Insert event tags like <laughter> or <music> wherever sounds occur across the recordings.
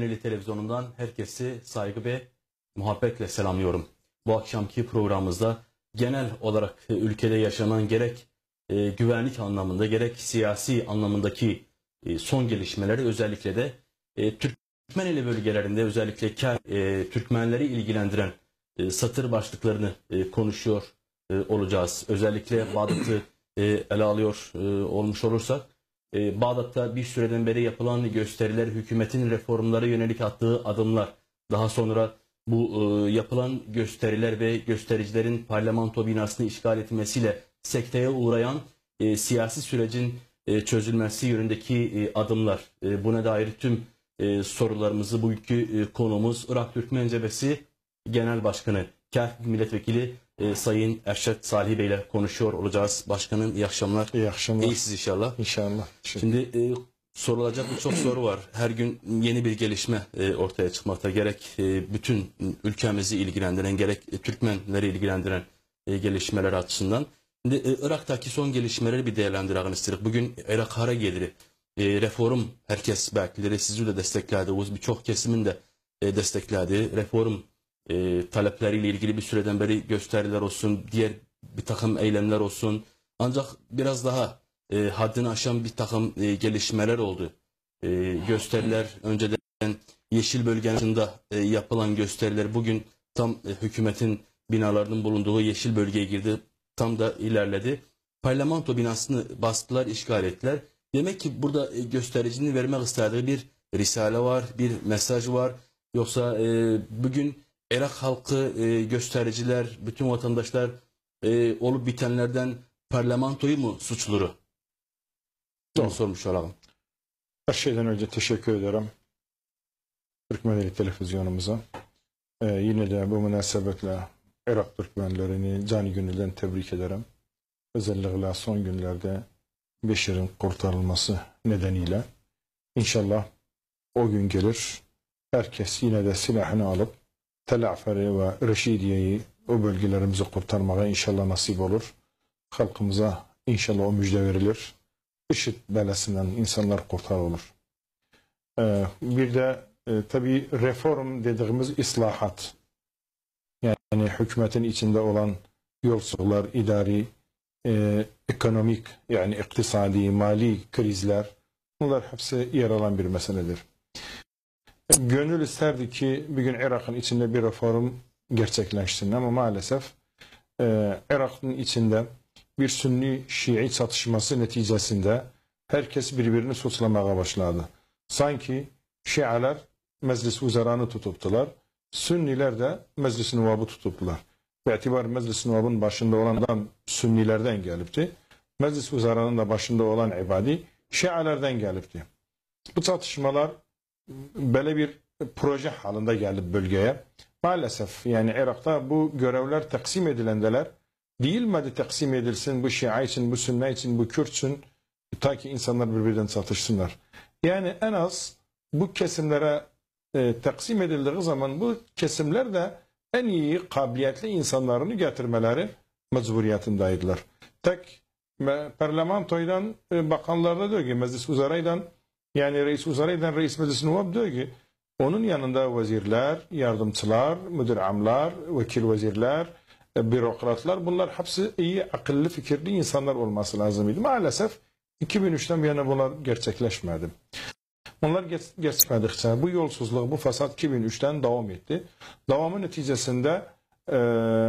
Milli Televizyonu'ndan herkesi saygı ve muhabbetle selamlıyorum. Bu akşamki programımızda genel olarak e, ülkede yaşanan gerek e, güvenlik anlamında gerek siyasi anlamındaki e, son gelişmeleri özellikle de e, Türkmeneli bölgelerinde özellikle Ker, e, Türkmenleri ilgilendiren e, satır başlıklarını e, konuşuyor e, olacağız. Özellikle Bağdat'ı e, ele alıyor e, olmuş olursak e, Bağdat'ta bir süreden beri yapılan gösteriler, hükümetin reformlara yönelik attığı adımlar, daha sonra bu e, yapılan gösteriler ve göstericilerin parlamento binasını işgal etmesiyle sekteye uğrayan e, siyasi sürecin e, çözülmesi yönündeki e, adımlar. E, buna dair tüm e, sorularımızı bugünkü e, konumuz, Irak Türkmen Cebesi Genel Başkanı, Kerk Milletvekili e, Sayın Erşet Salih Bey ile konuşuyor olacağız. Başkanım iyi akşamlar. İyi akşamlar. İyisiniz inşallah. İnşallah. Şimdi, Şimdi e, sorulacak çok soru var. Her gün yeni bir gelişme e, ortaya çıkmakta. Gerek e, bütün ülkemizi ilgilendiren, gerek e, Türkmenleri ilgilendiren e, gelişmeler açısından. Şimdi e, Irak'taki son gelişmeleri bir değerlendirelim istedik. Bugün Irak Hara geliri e, reform herkes belki de sizi de destekledi. Birçok kesimin de e, desteklediği reform e, talepleriyle ilgili bir süreden beri gösteriler olsun, diğer bir takım eylemler olsun. Ancak biraz daha e, haddini aşan bir takım e, gelişmeler oldu. E, gösteriler önceden Yeşil Bölge'nin dışında e, yapılan gösteriler bugün tam e, hükümetin binalarının bulunduğu Yeşil Bölge'ye girdi. Tam da ilerledi. Parlamento binasını bastılar, işgal ettiler. Demek ki burada e, göstericinin vermek istediği bir risale var, bir mesaj var. Yoksa e, bugün Irak halkı, e, göstericiler, bütün vatandaşlar e, olup bitenlerden parlamentoyu mu suçluru? Doğru. sormuş olalım. Her şeyden önce teşekkür ederim. Türkmeneli televizyonumuza. Ee, yine de bu münasebetle Irak Türkmenlerini cani gönülden tebrik ederim. Özellikle son günlerde Beşir'in kurtarılması nedeniyle. İnşallah o gün gelir. Herkes yine de silahını alıp Tel ve Reşidiye'yi o bölgelerimizi kurtarmaya inşallah nasip olur. Halkımıza inşallah o müjde verilir. IŞİD belesinden insanlar kurtarılır. Ee, bir de e, tabii reform dediğimiz islahat. Yani hükümetin içinde olan yolsuzluklar, idari, e, ekonomik yani iktisadi, mali krizler bunlar hepsi yer alan bir meseledir. Gönül isterdi ki bir gün Irak'ın içinde bir reform gerçekleşsin ama maalesef e, Irak'ın içinde bir Sünni-Şii çatışması neticesinde herkes birbirini suçlamaya başladı. Sanki Şialar meclis uzaranı tutuptular, Sünniler de meclis nuvabı tutuptular. Ve itibar meclis nuvabın başında olan adam Sünnilerden gelipti. Meclis uzaranın da başında olan ibadi Şialerden gelipti. Bu çatışmalar böyle bir proje halinde geldi bölgeye. Maalesef yani Irak'ta bu görevler taksim edilendeler değilmedi taksim edilsin bu Şia için, bu Sünne için, bu Kürtsün ta ki insanlar birbirinden satışsınlar. Yani en az bu kesimlere e, taksim edildiği zaman bu kesimler de en iyi kabiliyetli insanlarını getirmeleri mecburiyetindeydiler. Tek parlamentoydan e, bakanlarda diyor ki meclis uzaraydan yani reis uzara eden reis meclisi nubab diyor ki onun yanında vezirler, yardımcılar, müdür amlar, vekil vezirler, e, bürokratlar bunlar hepsi iyi, akıllı, fikirli insanlar olması lazımydı. Maalesef 2003'ten bir yana bunlar gerçekleşmedi. Bunlar geçmedikçe bu yolsuzluk, bu fasat 2003'ten devam etti. Devamı neticesinde e,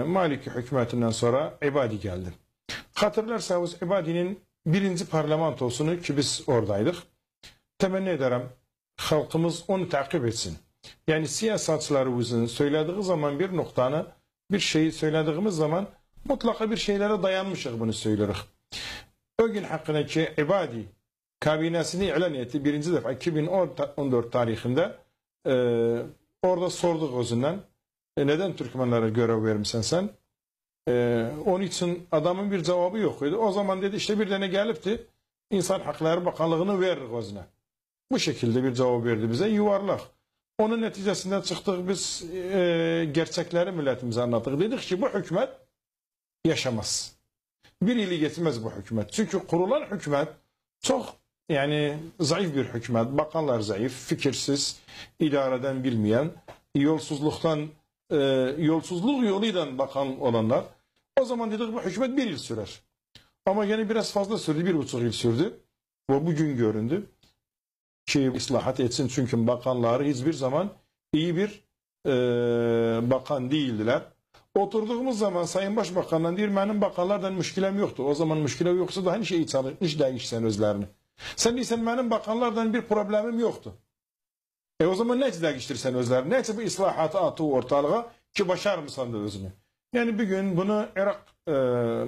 Maliki hükümetinden sonra İbadi geldi. Hatırlarsanız İbadi'nin birinci parlamentosunu ki biz oradaydık temenni ederim halkımız onu takip etsin. Yani siyasatçılarımızın söylediği zaman bir noktanı bir şeyi söylediğimiz zaman mutlaka bir şeylere dayanmışız bunu söyleriz. O gün hakkında ki İbadi kabinesini ilan etti birinci defa 2014 tarihinde e, orada sorduk özünden e, neden Türkmenlere görev vermişsin sen? E, onun için adamın bir cevabı yok O zaman dedi işte bir tane gelipti İnsan Hakları Bakanlığı'nı verir özüne. Bu şekilde bir cevap verdi bize yuvarlak. Onun neticesinde çıktık biz e, gerçekleri milletimize anlattık. Dedik ki bu hükümet yaşamaz. Bir ili yetmez bu hükümet. Çünkü kurulan hükümet çok yani zayıf bir hükümet. Bakanlar zayıf, fikirsiz, idareden bilmeyen, yolsuzluktan, e, yolsuzluk yoluyla bakan olanlar. O zaman dedik bu hükümet bir yıl sürer. Ama yine biraz fazla sürdü, bir buçuk yıl sürdü. Ve bugün göründü şeyi ıslahat etsin. Çünkü bakanları hiçbir zaman iyi bir e, bakan değildiler. Oturduğumuz zaman Sayın Başbakan'dan değil benim bakanlardan müşkilem yoktu. O zaman müşkile yoksa da hani şeyi tanıtmış değişsen özlerini. Sen değilsen benim bakanlardan bir problemim yoktu. E o zaman neyse değiştirsen özlerini. Neyse bu islahatı atı ortalığa ki başarmışsan da özünü. Yani bir gün bunu Irak e,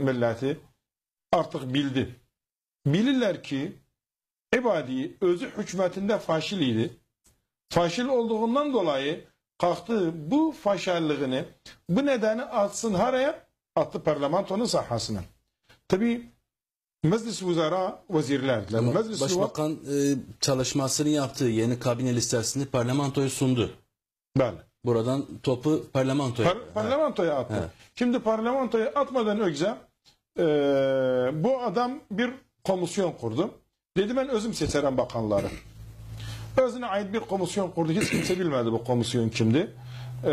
milleti artık bildi. Bilirler ki İbadi özü hükmetinde faşil idi. Faşil olduğundan dolayı kalktı bu faşallığını bu nedeni atsın haraya attı parlamentonun sahasına. Tabi Meclis Vuzara vazirlerdiler. Meclis Başbakan e, çalışmasını yaptı yeni kabine listesini parlamentoya sundu. Ben Buradan topu parlamentoya. Par parlamentoya attı. He. Şimdi parlamentoya atmadan önce e, bu adam bir komisyon kurdu. Dedi ben özüm seçerim bakanları. Özüne ait bir komisyon kurdu. Hiç kimse bilmedi bu komisyon kimdi. Ee,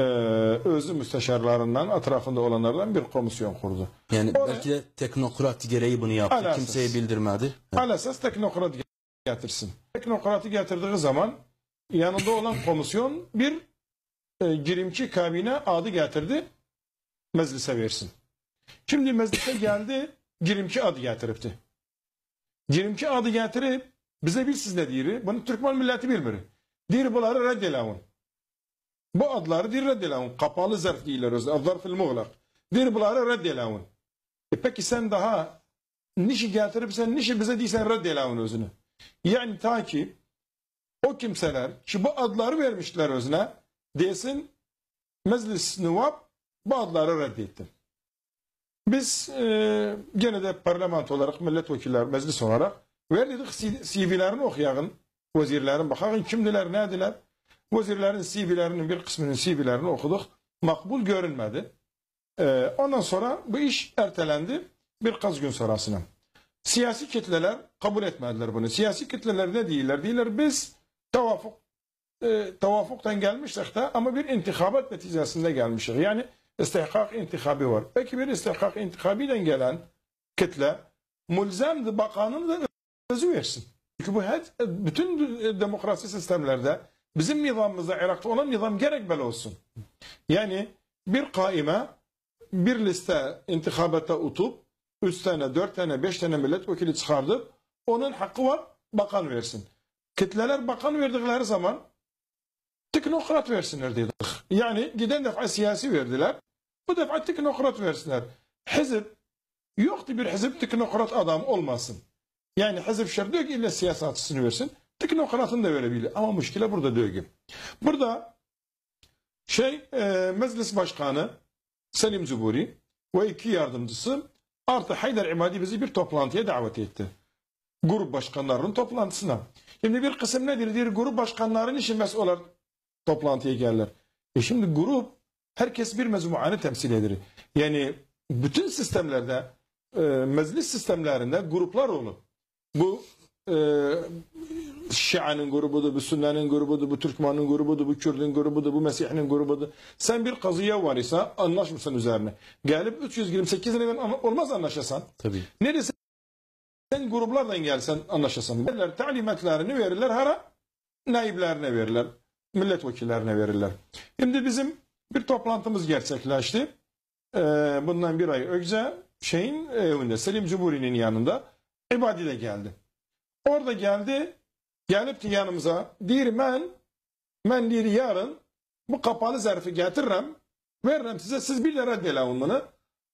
özü müsteşarlarından, etrafında olanlardan bir komisyon kurdu. Yani Oraya, belki de teknokrat gereği bunu yaptı. Alasız, Kimseye bildirmedi. Alasas teknokrat getirsin. Teknokratı getirdiği zaman yanında olan komisyon bir e, girimçi kabine adı getirdi. Meclise versin. Şimdi meclise geldi girimci adı getiripti ki adı getirip bize bilsiz ne diyiri. Bunu Türkmen milleti bilmir. Dir bunları reddelavun. Bu adları dir reddelavun. Kapalı zarf değiller. Zarfil muğlak. Dir bunları reddelavun. E peki sen daha nişi getirip sen nişi bize değilsen reddelavun özünü. Yani ta ki o kimseler ki bu adları vermişler özüne desin meclis nüvap bu adları reddetti. Biz e, gene de parlamento olarak, milletvekiller, meclis olarak verdik CV'lerini okuyalım. Vezirlerin bakakın kimdiler, nediler. Vezirlerin CV'lerinin bir kısmının CV'lerini okuduk. Makbul görünmedi. E, ondan sonra bu iş ertelendi birkaç gün sonrasına. Siyasi kitleler kabul etmediler bunu. Siyasi kitleler ne diyorlar diyorlar biz tevafuk e, tevafuktan gelmişsek de ama bir intikabat neticesinde gelmişiz. Yani istihkak intikabi var. Peki bir istihkak intikabiyle gelen kitle mulzemdi bakanını da özü versin. Çünkü bu her, bütün demokrasi sistemlerde bizim nizamımızda Irak'ta olan nizam gerek böyle olsun. Yani bir kaime bir liste intikabete utup 3 tane, 4 tane, 5 tane milletvekili çıkardıp onun hakkı var bakan versin. Kitleler bakan verdikleri zaman teknokrat versinler dedik. Yani giden defa siyasi verdiler. Bu defa teknokrat versinler. Hizip yoktu bir hizip teknokrat adam olmasın. Yani hizip şart diyor ki illa siyasetçisini versin. Teknokratını da verebilir. Ama müşkile burada diyor ki. Burada şey e, meclis başkanı Selim Zuburi ve iki yardımcısı artı Haydar İmadi bizi bir toplantıya davet etti. Grup başkanlarının toplantısına. Şimdi bir kısım nedir? bir grup başkanlarının işi mesul toplantıya gelirler. E şimdi grup Herkes bir mecmuanı temsil eder. Yani bütün sistemlerde e, meclis sistemlerinde gruplar olur. Bu e, Şia'nın grubudur, bu Sünne'nin grubudur, bu Türkman'ın grubudur, bu Kürd'ün grubudur, bu Mesih'nin grubudur. Sen bir kazıya var ise anlaşmışsın üzerine. Gelip 328 liradan olmaz anlaşasan. Tabii. Neresi? Sen gruplarla gelsen anlaşasan. Verirler, talimatlarını verirler, hara naiblerine verirler, milletvekillerine verirler. Şimdi bizim bir toplantımız gerçekleşti. Ee, bundan bir ay önce şeyin evinde Selim Cumhuri'nin yanında İbadi de geldi. Orada geldi gelipti yanımıza. Diyor, ben ben diyor, yarın bu kapalı zarfı getiririm. Veririm size siz bir lira dela onu.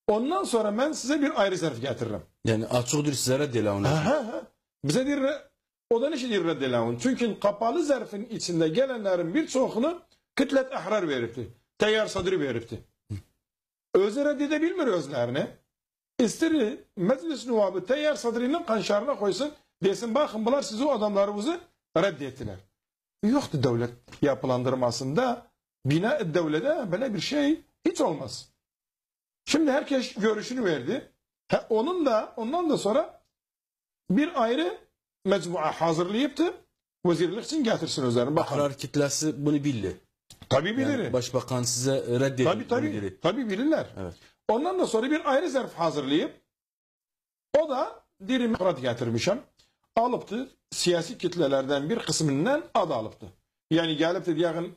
Ondan sonra ben size bir ayrı zarf getiririm. Yani açıktır size reddela onu. Bize diyor, o da ne şey diyor onu. Çünkü kapalı zarfın içinde gelenlerin birçoğunu kütlet ahrar verirdi. Teyyar sadri bir herifti. Özlere dede bilmir özlerini. İstiri meclis nuvabı teyyar sadrinin kanşarına koysun. Desin bakın bunlar sizi o adamlarımızı reddettiler. Yoktu devlet yapılandırmasında bina devlete böyle bir şey hiç olmaz. Şimdi herkes görüşünü verdi. He, onun da ondan da sonra bir ayrı mecmua hazırlayıptı. Vazirlik için getirsin özlerini. Bakar kitlesi bunu bildi. Tabii bilir. Yani başbakan size reddediyor. Tabii tabii. Bilgileri. Tabii bilirler. Evet. Ondan da sonra bir ayrı zarf hazırlayıp o da dirime pratik getirmişim. Alıptı siyasi kitlelerden bir kısmından adı alıptı. Yani gelip de yakın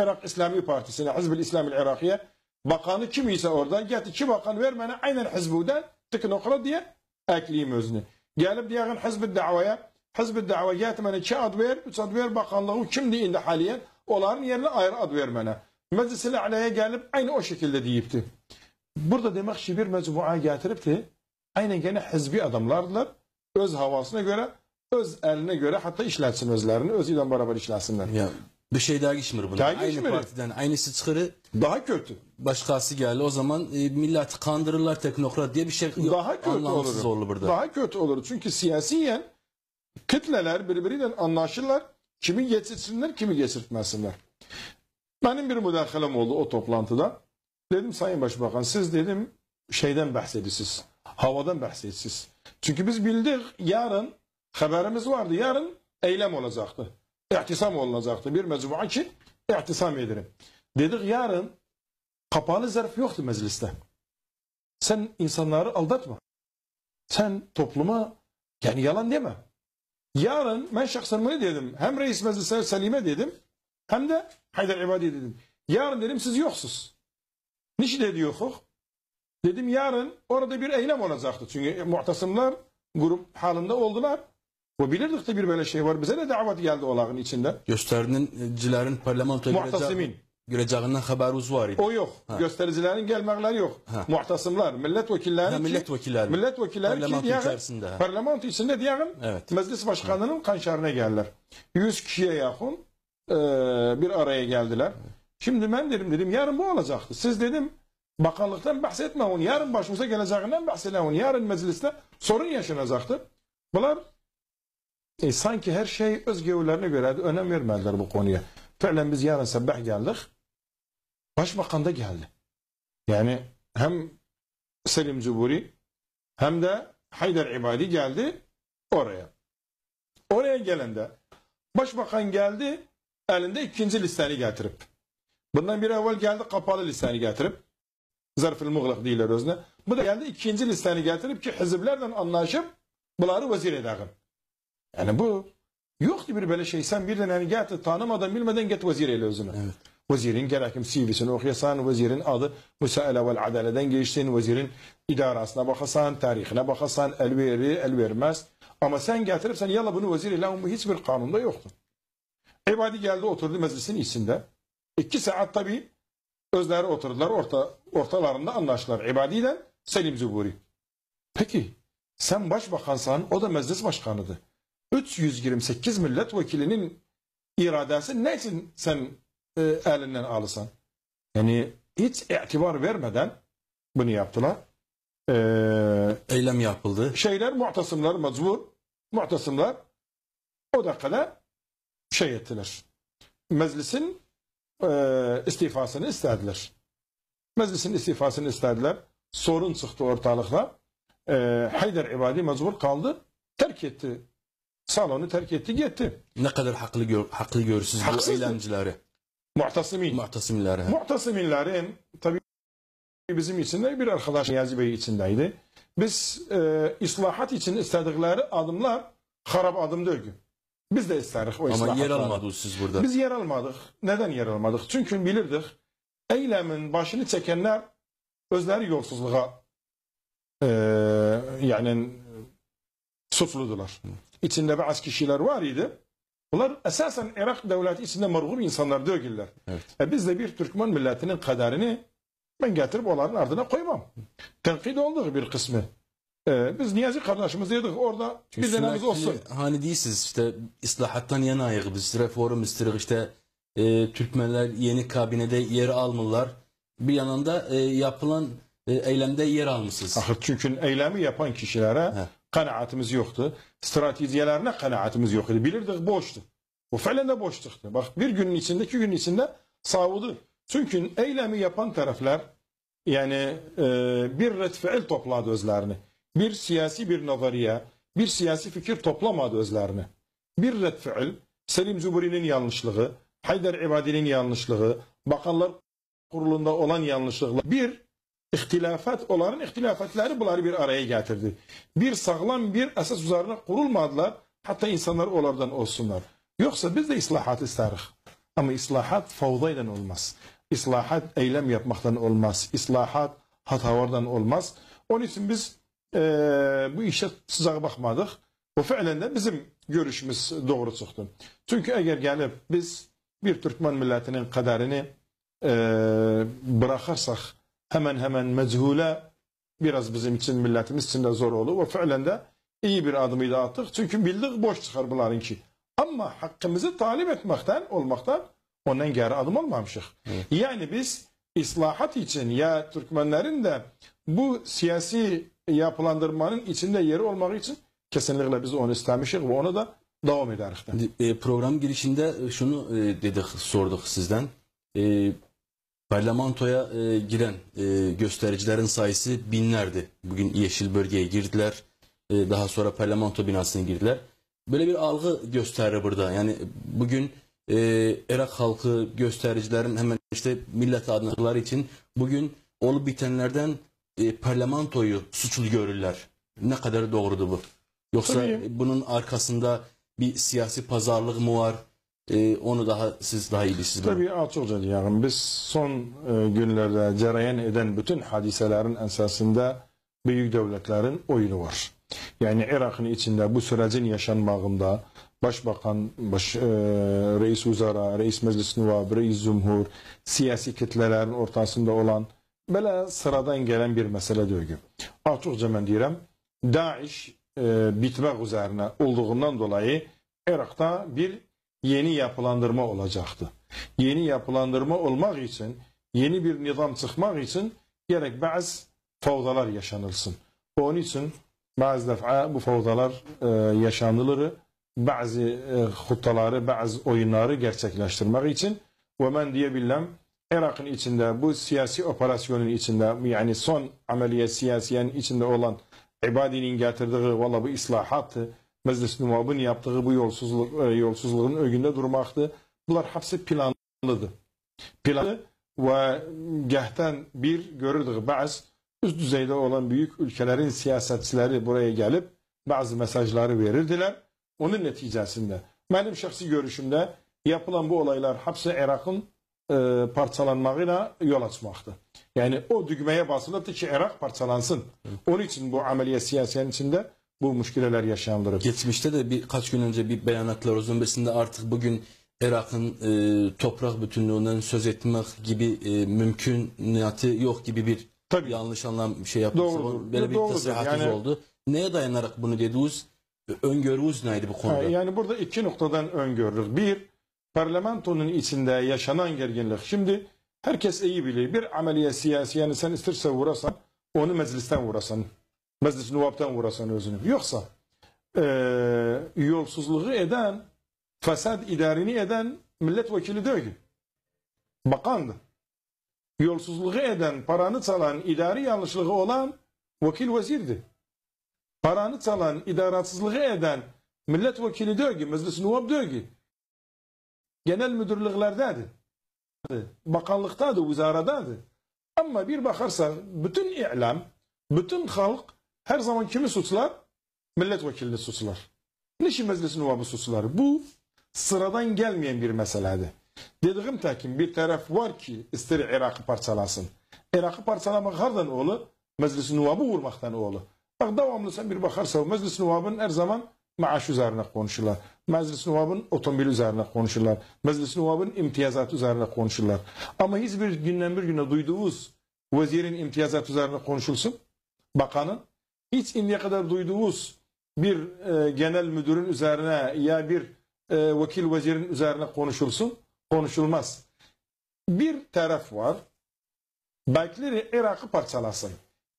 Irak İslami Partisi'ne, Hizb-ül İslam-ül Iraki'ye bakanı kim ise oradan geldi ki bakan vermene aynen Hizbu'dan tıkın okula diye ekleyeyim özünü. Gelip de yakın Hizb-ül Dava'ya, Hizb-ül Dava geldi bana iki ad ver, üç ad ver bakanlığı kimdi diye indi haliyen olan yerine ayrı ad vermene. Meclis-i Ala'ya gelip aynı o şekilde deyipti. Burada Demekşi bir mecmua getiripti. Aynen gene hizbi adamlardılar. Öz havasına göre, öz eline göre hatta işletsin özlerini. Öz ile beraber işletsinler. Ya, bir şey daha geçmir buna. Daha aynı geçmir. partiden aynısı çıkarı. Daha kötü. Başkası geldi o zaman e, milleti kandırırlar teknokrat diye bir şey yok. Daha kötü Anlamsız olur. olur burada. Daha kötü olur. Çünkü siyasiyen kitleler birbiriyle anlaşırlar. Kimi getirsinler, kimi getirtmesinler. Benim bir müdahalem oldu o toplantıda. Dedim Sayın Başbakan siz dedim şeyden bahsediyorsunuz. Havadan bahsediyorsunuz. Çünkü biz bildik yarın haberimiz vardı. Yarın eylem olacaktı. İhtisam olacaktı. Bir mecmua için ihtisam edelim. Dedik yarın kapalı zarf yoktu mecliste. Sen insanları aldatma. Sen topluma yani yalan mi? Yarın ben şahsen bunu dedim. Hem Reis Meclisi Selim'e dedim. Hem de Haydar İbadi'ye dedim. Yarın dedim siz yoksuz. Niçin dedi yokuk? Dedim yarın orada bir eylem olacaktı. Çünkü muhtasımlar grup halinde oldular. Bu bilirdik de bir böyle şey var. Bize de davet geldi olağın içinde. Gösterdiğincilerin e, parlamentoya gireceği... Muhtasimin. Göreceğinden haberiniz var idi. O yok. Ha. Göstericilerin gelmeleri yok. Ha. Muhtasımlar, milletvekilleri ha, milletvekilleri. Milletvekilleri parlamento ki içerisinde. Ha. Parlamento içinde diyelim. Evet. Meclis başkanının ha. kanşarına geldiler. 100 kişiye yakın e, bir araya geldiler. Evet. Şimdi ben dedim dedim yarın bu olacaktı. Siz dedim bakanlıktan bahsetme onu. Yarın başımıza geleceğinden onu. Yarın mecliste sorun yaşanacaktı. Bunlar e, sanki her şey özgüvlerine göre önem vermediler bu konuya. Felen biz yarın sabah geldik. Başbakan da geldi. Yani hem Selim Zuburi hem de Haydar İbadi geldi oraya. Oraya gelen de başbakan geldi elinde ikinci listeni getirip. Bundan bir evvel geldi kapalı listeni getirip. Zarfil muğlak değiller özne. Bu da geldi ikinci listeni getirip ki hiziplerle anlaşıp bunları vezir edelim. Yani bu yoktu bir böyle şey. Sen birden yani geldi tanımadan bilmeden get vezir eyle özüne. Evet. Vezirin gerekim CV'sini okuyasan, vezirin adı müsaele ve adaleden geçsin, vezirin idarasına bakasan, tarihine bakasan, el verir, el vermez. Ama sen getirirsen yalla bunu vezir bu hiçbir kanunda yoktu. İbadi geldi oturdu meclisin içinde. İki saat tabi özleri oturdular orta, ortalarında anlaştılar. Ebadi ile Selim Zuburi. Peki sen başbakansan o da meclis başkanıydı. 328 milletvekilinin iradesi ne sen e, elinden alırsan. Yani hiç itibar vermeden bunu yaptılar. E, Eylem yapıldı. Şeyler muhtasımlar mecbur. Muhtasımlar o dakikada şey ettiler. Meclisin e, istifasını istediler. Meclisin istifasını istediler. Sorun çıktı ortalıkta. E, Haydar İbadi mecbur kaldı. Terk etti. Salonu terk etti gitti. Ne kadar haklı, gör, haklı görürsünüz bu eylemcileri. Mu'tasimin. Mu'tasimler. he. Mu'tasimillerin tabii bizim içinde bir arkadaş Niyazi Bey içindeydi. Biz e, islahat için istedikleri adımlar harap adım değil. Biz de isteriz o Ama yer islahatları. almadınız siz burada. Biz yer almadık. Neden yer almadık? Çünkü bilirdik eylemin başını çekenler özleri yolsuzluğa e, yani suçludular. İçinde bazı kişiler var idi. Bunlar esasen Irak devleti içinde merhum insanlar döküller. Evet. E biz de bir Türkmen milletinin kaderini ben getirip onların ardına koymam. Tenkid oldu bir kısmı. Ee, biz Niyazi kardeşimiz dedik orada Çünkü bir denemiz olsun. Hani değilsiz işte islahattan yanayız biz reform istirik işte e, Türkmenler yeni kabinede yer almırlar. Bir yandan da e, yapılan e, eylemde yer almışsınız. Çünkü eylemi yapan kişilere He kanaatimiz yoktu. Stratejilerine kanaatimiz yoktu, Bilirdik boştu. Bu felen de boşluktu. Bak bir günün içinde, iki günün içinde savudu. Çünkü eylemi yapan taraflar yani e, bir redfiil topladı özlerini. Bir siyasi bir nazariye, bir siyasi fikir toplamadı özlerini. Bir redfiil, Selim Zuburi'nin yanlışlığı, Haydar İbadi'nin yanlışlığı, Bakanlar Kurulu'nda olan yanlışlıklar. Bir ihtilafat olanın ihtilafatları bunları bir araya getirdi. Bir sağlam bir esas üzerine kurulmadılar. Hatta insanlar onlardan olsunlar. Yoksa biz de islahat isteriz. Ama islahat fawzayla olmaz. İslahat eylem yapmaktan olmaz. İslahat hatalardan olmaz. Onun için biz e, bu işe sızağa bakmadık. Bu fiilen de bizim görüşümüz doğru çıktı. Çünkü eğer gelip biz bir Türkmen milletinin kaderini e, bırakırsak hemen hemen mezhule biraz bizim için milletimiz için de zor oldu. Ve fiilen de iyi bir adımıyla attık. Çünkü bildik boş çıkar bunlarınki. Ama hakkımızı talip etmekten, olmaktan ondan geri adım olmamışız. Evet. Yani biz islahat için ya Türkmenlerin de bu siyasi yapılandırmanın içinde yeri olmak için kesinlikle biz onu istemişiz ve onu da devam ederiz. E, program girişinde e, şunu e, dedik, sorduk sizden. Parlamentoya e, giren e, göstericilerin sayısı binlerdi. Bugün yeşil bölgeye girdiler. E, daha sonra parlamento binasına girdiler. Böyle bir algı gösterir burada. Yani bugün e, Irak halkı göstericilerin hemen işte millet adları için bugün olup bitenlerden e, parlamentoyu suçlu görürler. Ne kadar doğrudu bu? Yoksa Tabii. bunun arkasında bir siyasi pazarlık mı var? E, onu daha siz daha iyi bilirsiniz. Tabii bana. çok yani biz son e, günlerde cereyan eden bütün hadiselerin esasında büyük devletlerin oyunu var. Yani Irak'ın içinde bu sürecin yaşanmağında başbakan, baş, e, reis uzara, reis meclis nuvab, reis cumhur, siyasi kitlelerin ortasında olan böyle sıradan gelen bir mesele diyor ki. Açıkça ben diyorum, Daesh e, bitmek üzerine olduğundan dolayı Irak'ta bir yeni yapılandırma olacaktı. Yeni yapılandırma olmak için, yeni bir nizam çıkmak için gerek bazı fevdalar yaşanılsın. Onun için bazı defa bu fevdalar e, yaşanılır. Bazı e, hutaları, bazı oyunları gerçekleştirmek için ve ben diyebilirim Irak'ın içinde bu siyasi operasyonun içinde yani son ameliyat siyasiyen içinde olan İbadi'nin getirdiği valla bu islahatı Meclis Nüvab'ın yaptığı bu yolsuzluk, e, yolsuzluğun ögünde durmaktı. Bunlar hepsi planlıdır. Planlı ve gehten bir görürdük bazı üst düzeyde olan büyük ülkelerin siyasetçileri buraya gelip bazı mesajları verirdiler. Onun neticesinde benim şahsi görüşümde yapılan bu olaylar hapse Irak'ın e, parçalanmasına yol açmaktı. Yani o düğmeye basılırdı ki Irak parçalansın. Onun için bu ameliyat siyasetin içinde bu müşkileler yaşanılır. Geçmişte de birkaç gün önce bir beyanatlar zümresinde artık bugün Irak'ın e, toprak bütünlüğünden söz etmek gibi e, mümkünatı yok gibi bir Tabii. yanlış anlam şey yapmış. Doğru. Böyle bir tasarhatınız yani, oldu. Neye dayanarak bunu dediniz? Öngörünüz neydi bu konuda? Yani burada iki noktadan öngörülür. Bir, parlamentonun içinde yaşanan gerginlik. Şimdi herkes iyi biliyor Bir ameliyat siyasi yani sen isterse vurasan onu meclisten vurasan meclis nüvaptan uğrasan özünü. Yoksa e, yolsuzluğu eden, fesat idarini eden milletvekili değil ki. Bakandı. Yolsuzluğu eden, paranı çalan, idari yanlışlığı olan vekil vezirdi. Paranı çalan, idaratsızlığı eden milletvekili değil ki, meclis nüvap değil ki. Genel müdürlüklerdedir. Bakanlıktadır, vizaradadır. Ama bir bakarsan bütün ilam, bütün halk her zaman kimi suslar? Milletvekilini suslar. Niçin Meclisi nüvabı suslar? Bu sıradan gelmeyen bir meseledir. Dediğim takim bir taraf var ki ister Irak'ı parçalasın. Irak'ı parçalamak hardan oğlu? Meclis nüvabı vurmaktan oğlu. Bak devamlı sen bir bakarsan Meclisi nüvabının her zaman maaş üzerine konuşurlar. Meclisi nüvabının otomobil üzerine konuşurlar. Meclisi nüvabının imtiyazatı üzerine konuşurlar. Ama hiçbir günden bir güne duyduğumuz vezirin imtiyazatı üzerine konuşulsun. Bakanın hiç indiye kadar duyduğumuz bir e, genel müdürün üzerine ya bir e, vekil vezirin üzerine konuşulsun, konuşulmaz. Bir taraf var, belkileri Irak'ı parçalasın.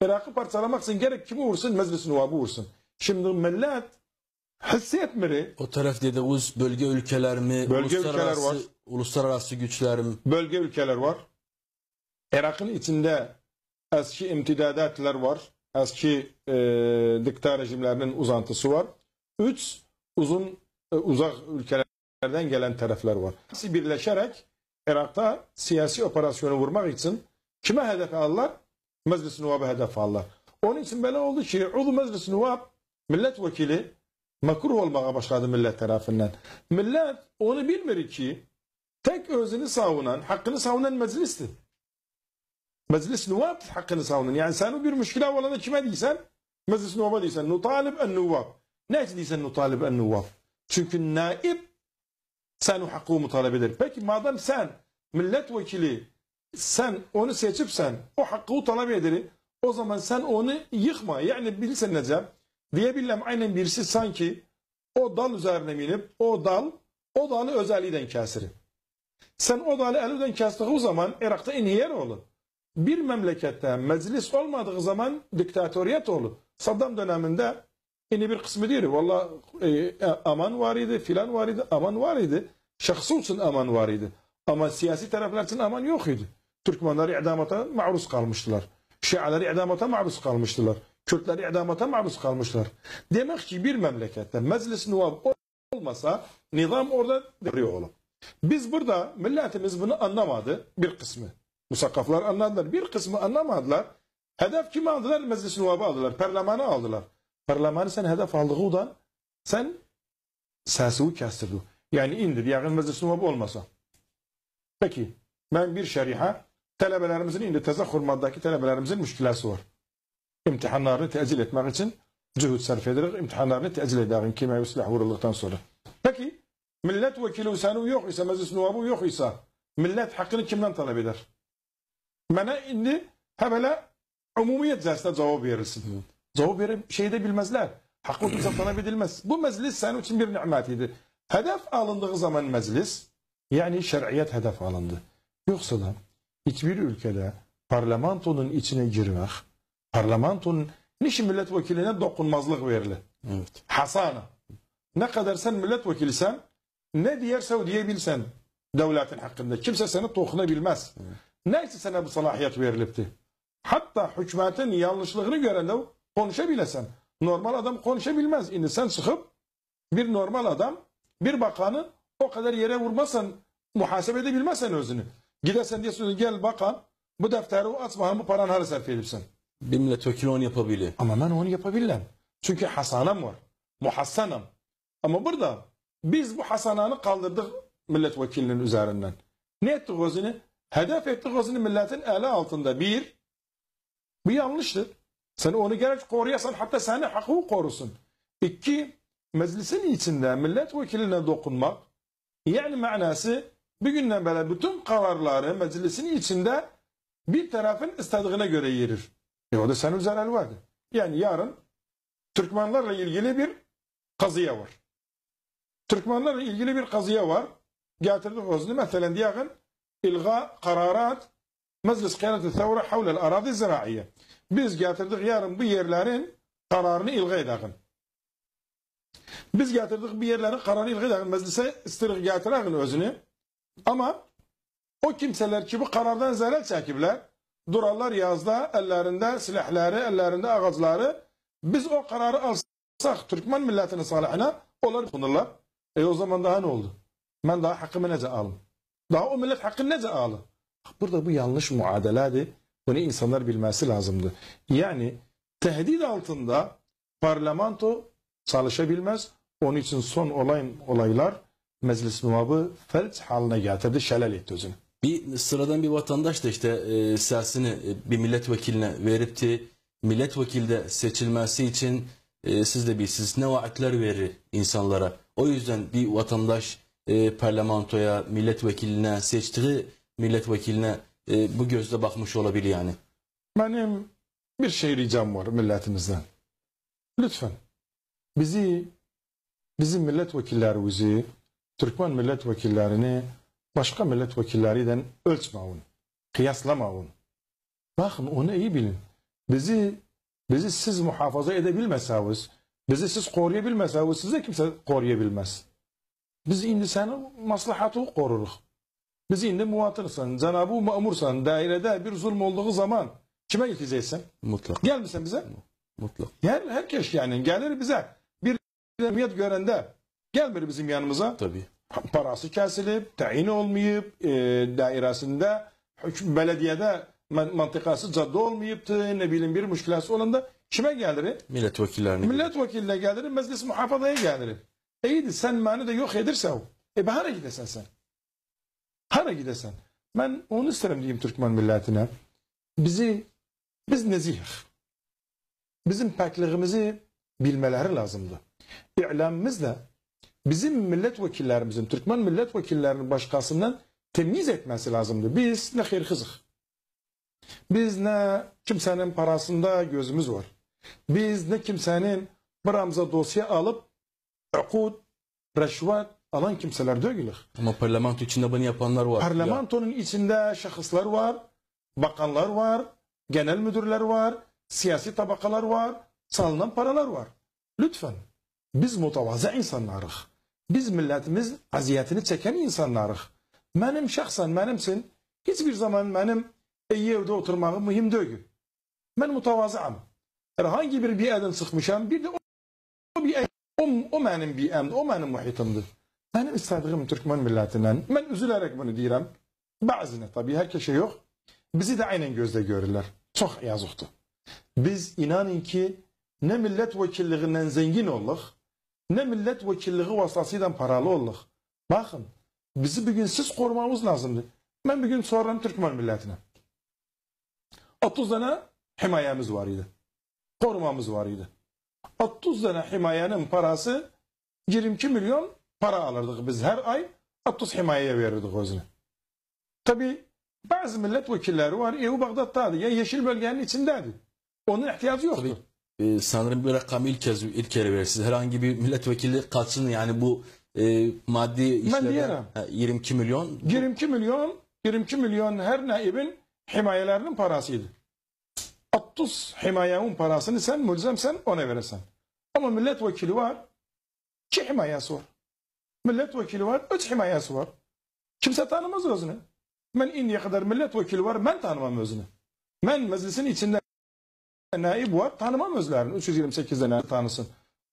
Irak'ı parçalamak için gerek kimi vursun, meclis nuvabı vursun. Şimdi millet hissetmiri. O taraf dedi uz bölge ülkeler mi? Bölge ülkeler var. Uluslararası güçler mi? Bölge ülkeler var. Irak'ın içinde eski imtidadatlar var eski e, dikta rejimlerinin uzantısı var. Üç, uzun e, uzak ülkelerden gelen taraflar var. Hepsi birleşerek Irak'ta siyasi operasyonu vurmak için kime hedef aldılar? Meclis-i Nuvab'a hedef aldılar. Onun için böyle oldu ki Udu Meclis-i Nuvab milletvekili makruh olmaya başladı millet tarafından. Millet onu bilmir ki tek özünü savunan, hakkını savunan meclistir. Meclis nuvab hakkını savunun. Yani sen o bir müşküle olana kime değilsen meclis nuvaba değilsen nutalib en nuvab. Ne değilsen nutalib en nuvab. Çünkü naib sen o hakkı mutalep eder. Peki madem sen milletvekili sen onu seçip sen o hakkı talep ederi o zaman sen onu yıkma. Yani bilsen necem diyebilmem aynen birisi sanki o dal üzerine binip o dal o dalı özelliğinden kesirir. Sen o dalı elinden kestiği zaman Irak'ta inhiyer olur bir memlekette meclis olmadığı zaman diktatöriyet olur. Saddam döneminde yine bir kısmı diyor. Valla e, e, aman var idi filan var idi aman var idi. Şahsı için aman var idi. Ama siyasi taraflar için aman yok idi. Türkmenler idamata maruz kalmıştılar. Şialar idamata maruz kalmıştılar. Kürtler idamata maruz kalmışlar. Demek ki bir memlekette meclis nuvab olmasa nizam orada duruyor oğlum. Biz burada milletimiz bunu anlamadı bir kısmı. Musakaflar anladılar. Bir kısmı anlamadılar. Hedef kimi aldılar? Meclis nuvabı aldılar. Parlamanı aldılar. Parlamanı sen hedef aldığından sen səsivi kəstirdi. Yani indir, yəqin məclis növbə olmasa. Peki, ben bir şərihə tələbələrimizin indi təzə xurmaddakı tələbələrimizin müşkiləsi var. İmtihanlarını təcil etmək üçün cühud sərf edirik, imtihanlarını təcil edərik kimə üsləh vurulduqdan sonra. Peki, millət vəkili Hüsənu yox isə, məclis növbə yok ise millet haqqını kimdən tələb edər? Mənə indi hə belə ümumiyyət cəsinə cavab verirsin. Cavab verib bilmezler, bilməzlər. Haqqı uzaqlana bilməz. Bu məclis sənin üçün bir nimət Hedef alındığı zaman meclis, yani şər'iyyət hedef alındı. Yoxsa da heç bir parlamentonun içinə girmek, parlamentonun niçin milletvekiline dokunmazlık verilir? Evet. Hasana. Ne kadar sen milletvekilsen, ne diyerse o diyebilsen devletin hakkında. Kimse seni dokunabilmez. Evet. Neyse sana bu salahiyet verilipti. Hatta hükümetin yanlışlığını gören de konuşabilesen. Normal adam konuşabilmez. Şimdi sen çıkıp bir normal adam bir bakanı o kadar yere vurmasan muhasebe edebilmezsen özünü. Gidersen diyorsun gel bakan bu defteri açmahan bu paranı hara sarf edipsin. Bir milletvekili onu yapabilir. Ama ben onu yapabilirim Çünkü hasanam var. Muhassanam. Ama burada biz bu hasananı kaldırdık milletvekilinin üzerinden. Ne ettik özünü? hedef ettikasını milletin ele altında. Bir, bu yanlıştır. Sen onu gerek koruyasan hatta seni hakkı korusun. İki, meclisin içinde milletvekiline dokunmak, yani manası bir günden beri bütün kararları meclisin içinde bir tarafın istediğine göre yerir. E o da senin zararı vardı. Yani yarın Türkmenlerle ilgili bir kazıya var. Türkmenlerle ilgili bir kazıya var. Getirdik özünü mesela diyelim ilga kararı Meclis Kıyanet-i Thevre havlel arazi ziraiye. Biz getirdik yarın bu yerlerin kararını ilga edakın. Biz getirdik bu yerlerin kararını ilga edakın. Meclise istirik özünü. Ama o kimseler ki bu karardan zerre çekibler. Durarlar yazda, ellerinde silahları, ellerinde ağızları Biz o kararı alsak Türkmen milletinin salihine onlar kullanırlar. E o zaman daha ne oldu? Ben daha hakkımı nece alım? Daha o millet hakkında da ağlı. Burada bu yanlış muadeladı. Bunu insanlar bilmesi lazımdı. Yani tehdit altında parlamento çalışabilmez. Onun için son olayın olaylar meclis nubabı felç haline getirdi, şelal etti özünü. Bir sıradan bir vatandaş da işte e, sesini e, bir milletvekiline veripti. Milletvekili de seçilmesi için e, siz de bilirsiniz ne vaatler verir insanlara. O yüzden bir vatandaş e, parlamentoya, milletvekiline, seçtiği milletvekiline e, bu gözle bakmış olabilir yani. Benim bir şey ricam var milletimizden. Lütfen bizi, bizim milletvekillerimizi, Türkmen milletvekillerini başka milletvekillerinden ölçmeyin, kıyaslamayın. Bakın onu iyi bilin. Bizi bizi siz muhafaza edebilmeseniz, bizi siz koruyabilmeseniz size kimse koruyabilmez biz endi senin maslahatı qoruruq biz endi muvatirsan janobi ma'mursan dairada bir zulm olduğu zaman kime Mutlak. mutlaq gelmesen bize Mutlak. Gel herkes yani gelir bize bir cemiyet görende gelmir bizim yanımıza tabii parası kesilip, tayin olmayıp, e, dairesinde, belediyede mantıkası cadde olmayıptı, ne bileyim bir müşkilası olanda kime gelir? Milletvekillerine. Milletvekillerine gelir, meclis muhafazaya gelir. Eydi sen mani de yok edirse o. E be hara gidesen sen? Hara gidesen? Ben onu isterim diyeyim Türkmen milletine. Bizi, biz nezihik. Bizim pekliğimizi bilmeleri lazımdı. İlamımız da bizim milletvekillerimizin, Türkmen milletvekillerinin başkasından temiz etmesi lazımdı. Biz ne hırhızık. Biz ne kimsenin parasında gözümüz var. Biz ne kimsenin buramıza dosya alıp ukud, rəşvət alan kimseler deyil. Ama parlamento içinde bunu yapanlar var. Parlamentonun ya. içində şəxslər var, bakanlar var, genel müdürler var, siyasi tabakalar var, salınan paralar var. Lütfen biz mutavaza insanlarıq. Biz milletimiz aziyetini çeken insanlarıq. Benim şəxsən benimsin hiçbir zaman benim iyi evdə oturmağım mühim deyil. Ben mutavazıyam. Herhangi bir bir adam sıkmışam, bir de o bir o mənim BM-dir, o mənim mühitimdir. Mənim istədiyim Türkmen milletinden, Mən üzülərək bunu deyirəm. Bəzini tabii, hər kəşə yox. Bizi de aynen gözle görürler. Çok yazıktı. Biz inanın ki ne milletvekilliğinden zengin olduk, ne milletvekilliği vasıtasıyla paralı olduk. Bakın, bizi bugün siz korumamız lazımdı. Ben bugün sorarım Türkmen milletine. 30 tane himayemiz var idi. Korumamız var idi. 30 tane himayenin parası 22 milyon para alırdık biz her ay. 30 himayeye verirdik özüne. Tabi bazı milletvekilleri var. EU Bağdat'taydı. Ya yeşil bölgenin içindeydi. Onun ihtiyacı yoktu. Tabii. Ee, sanırım bir rakam ilk kez ilk kere verirsiniz. Herhangi bir milletvekili kaçın yani bu e, maddi işlere 22 milyon. 22 milyon 22 milyon her naibin himayelerinin parasıydı. 30 himayenin parasını sen mülzemsen ona verirsen. Ama milletvekili var. Ki himayesi var. Milletvekili var. Üç himayesi var. Kimse tanımaz özünü. Ben inniye kadar milletvekili var. Ben tanımam özünü. Ben meclisin içinde naib var. Tanımam özlerini. 328'de tanısın.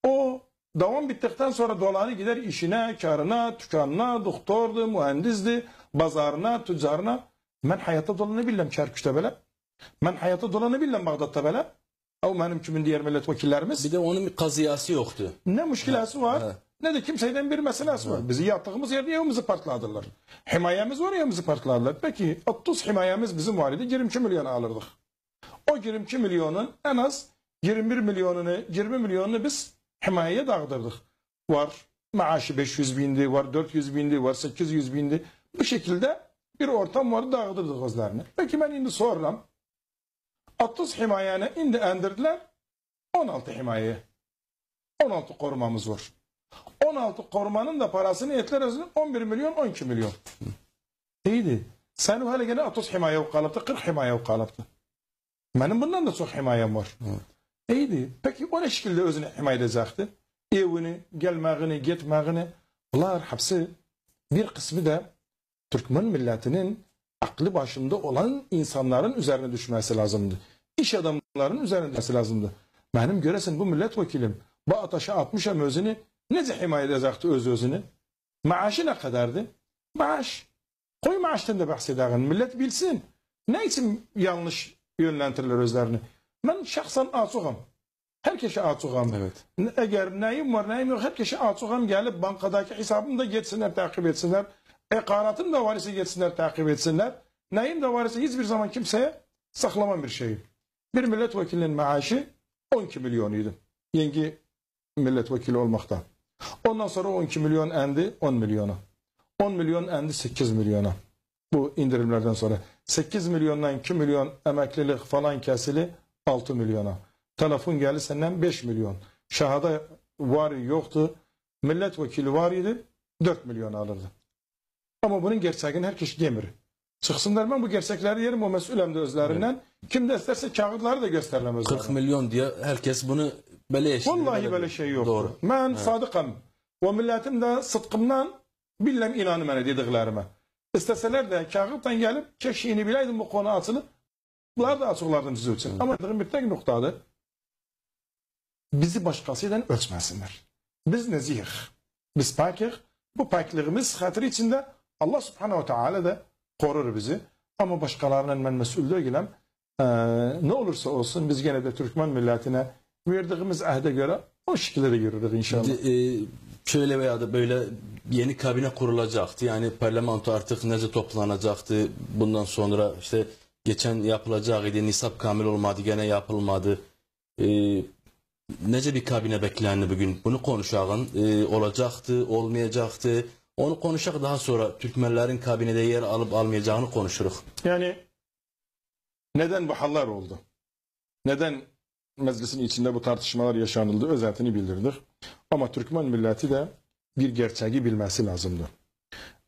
O davam bittikten sonra dolanı gider işine, karına, tükanına, doktordu, mühendizdi, bazarına, tüccarına. Ben hayata dolanabilirim Kerkük'te böyle. Ben hayata dolanabilirim Bağdat'ta böyle benim kimin diğer milletvekillerimiz. Bir de onun bir kazıyası yoktu. Ne müşkilası var Ha. ne de kimseyden bir meselesi var. Bizi yattığımız yerde evimizi partladılar. Himayemiz var evimizi partladılar. Peki 30 himayemiz bizim var idi 22 milyon alırdık. O 22 milyonun en az 21 milyonunu 20 milyonunu biz himayeye dağıtırdık. Var maaşı 500 bindi, var 400 bindi, var 800 bindi. Bu şekilde bir ortam var dağıtırdık özlerini. Peki ben şimdi sorulam. 30 himayene indi endirdiler, 16 himayeye. 16 korumamız var. 16 korumanın da parasını yetler 11 milyon 12 milyon. İyiydi. Sen o hele gene 30 himaye ukalıptı, 40 himaye ukalıptı. Benim bundan da çok himayem var. Evet. İyiydi. Peki o ne şekilde özünü himaye edecekti? Evini, gelmeğini, gitmeğini. Bunlar hepsi bir kısmı da Türkmen milletinin aklı başında olan insanların üzerine düşmesi lazımdı. İş adamlarının üzerine düşmesi lazımdı. Benim göresin bu milletvekilim bu ataşa atmışam özünü nece himaye edecekti öz özünü? Maaşı ne kadardı? Maaş. Koy maaştan da bahsedelim. Millet bilsin. Ne için yanlış yönlendirirler özlerini? Ben şahsen açığım, Herkese açığım. Evet. Eğer neyim var neyim yok herkese açığım gelip bankadaki hesabımı da geçsinler takip etsinler. E Karat'ın da varisi geçsinler takip etsinler. Naim de varisi hiçbir zaman kimseye saklamam bir şeyi. Bir milletvekilinin maaşı 12 milyonuydu. Yengi milletvekili olmakta. Ondan sonra 12 milyon endi 10 milyona. 10 milyon endi 8 milyona. Bu indirimlerden sonra. 8 milyondan 2 milyon emeklilik falan kesili 6 milyona. Telefon geldi senden 5 milyon. Şahada var yoktu. Milletvekili var idi 4 milyon alırdı. Ama bunun gerçeğini her kişi demir. Çıksınlar ben bu gerçekleri yerim o de özlerinden. Evet. Kim desterse kağıtları da gösterilmez. 40 zaten. milyon diye herkes bunu beleş. Vallahi böyle, böyle şey yok. Doğru. Ben evet. sadıkım. O milletim de sıdkımdan billem inanı bana dediklerime. İsteseler de kağıttan gelip keşiğini bilaydım bu konu açılıp bunlar da açıklardım size için. Evet. Ama dediğim bir tek noktadır. Bizi başkasıyla ölçmesinler. Biz nezih. Biz pakir. Bu paklığımız hatırı içinde Allah subhanehu ve teala da korur bizi. Ama başkalarının men mesul gilem e, ne olursa olsun biz gene de Türkmen milletine verdiğimiz ahde göre o şekilde yürürük inşallah. E, şöyle veya da böyle yeni kabine kurulacaktı. Yani parlamento artık nece toplanacaktı. Bundan sonra işte geçen yapılacak idi. Nisap kamil olmadı. Gene yapılmadı. E, nece bir kabine beklendi bugün? Bunu konuşağın e, olacaktı, olmayacaktı. Onu konuşacak daha sonra Türkmenlerin kabinede yer alıp almayacağını konuşuruz. Yani neden bu haller oldu? Neden meclisin içinde bu tartışmalar yaşanıldı özetini bildirilir. Ama Türkmen milleti de bir gerçeği bilmesi lazımdı.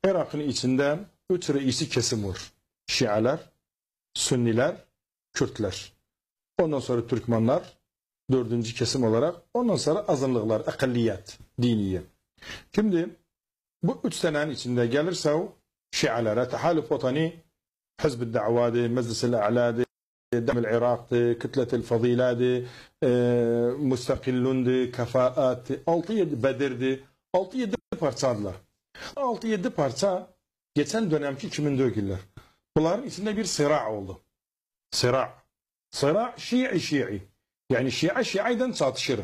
Irak'ın içinde üç reisi kesim var. Şialar, Sünniler, Kürtler. Ondan sonra Türkmenler, dördüncü kesim olarak. Ondan sonra azınlıklar, akalliyat, diniye. Şimdi bu üç senenin içinde gelirse o şialara, tehalif vatani, Hizb-i Da'va'dı, Meclis-i A'la'dı, Dem-i Irak'tı, Kütle-i Faziladı, e, Müstakillundu, Kefaat'tı, 6-7 Bedir'di, 6-7 parçadılar. 6-7 parça geçen dönemki kimin döküller. Bunların içinde bir sıra oldu. Sıra. Sıra Şii Şii. Yani Şia Şii'den çatışır.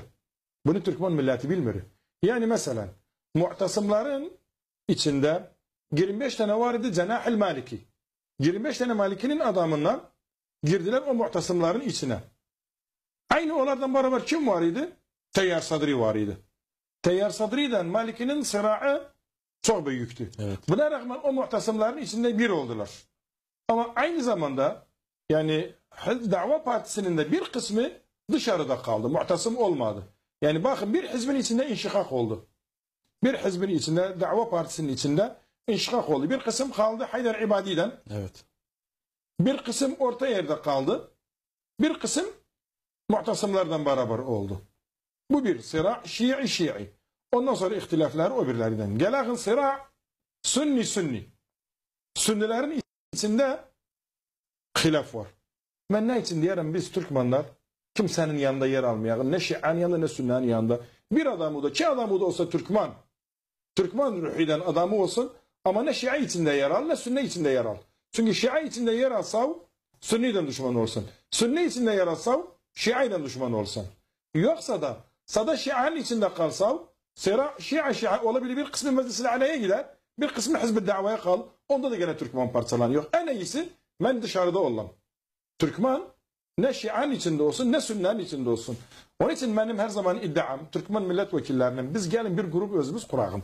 Bunu Türkmen milleti bilmiyor. Yani mesela muhtasımların içinde 25 tane var idi Cenahil Maliki. 25 tane Maliki'nin adamından girdiler o muhtasımların içine. Aynı onlardan beraber kim var idi? Teyyar Sadri var idi. Teyyar Sadri'den Maliki'nin sırağı çok büyüktü. Evet. Buna rağmen o muhtasımların içinde bir oldular. Ama aynı zamanda yani dava partisinin de bir kısmı dışarıda kaldı. Muhtasım olmadı. Yani bakın bir hizbin içinde inşikak oldu. Bir hizbin içinde, Dava Partisi'nin içinde inşikak oldu. Bir kısım kaldı Haydar İbadi'den. Evet. Bir kısım orta yerde kaldı. Bir kısım muhtasımlardan beraber oldu. Bu bir sıra Şii Şii. Ondan sonra ihtilaflar o birlerden. Gelakın sıra Sünni Sünni. Sünnilerin içinde hilaf var. Ben ne için diyorum biz Türkmenler kimsenin yanında yer almayalım. Ne Şia'nın yanında ne Sünni'nin yanında. Bir adam da, iki adam da olsa Türkmen. Türkmen ruhuyla adamı olsun ama ne Şia içinde yer al ne Sünni içinde yer al. Çünkü Şia içinde yer alsav Sünni'den düşman olsun. Sünni içinde yer alsav Şia'yla düşman olsun. Yoksa da sada Şia'nın içinde kalsav sıra Şia Şia olabilir bir kısmı meclisine aleye gider. Bir kısmı hizb davaya kal. Onda da gene Türkmen parçalanıyor. En iyisi ben dışarıda olam. Türkmen ne Şia'nın içinde olsun ne Sünni'nin içinde olsun. Onun için benim her zaman iddiam Türkmen milletvekillerinin biz gelin bir grup özümüz kuralım.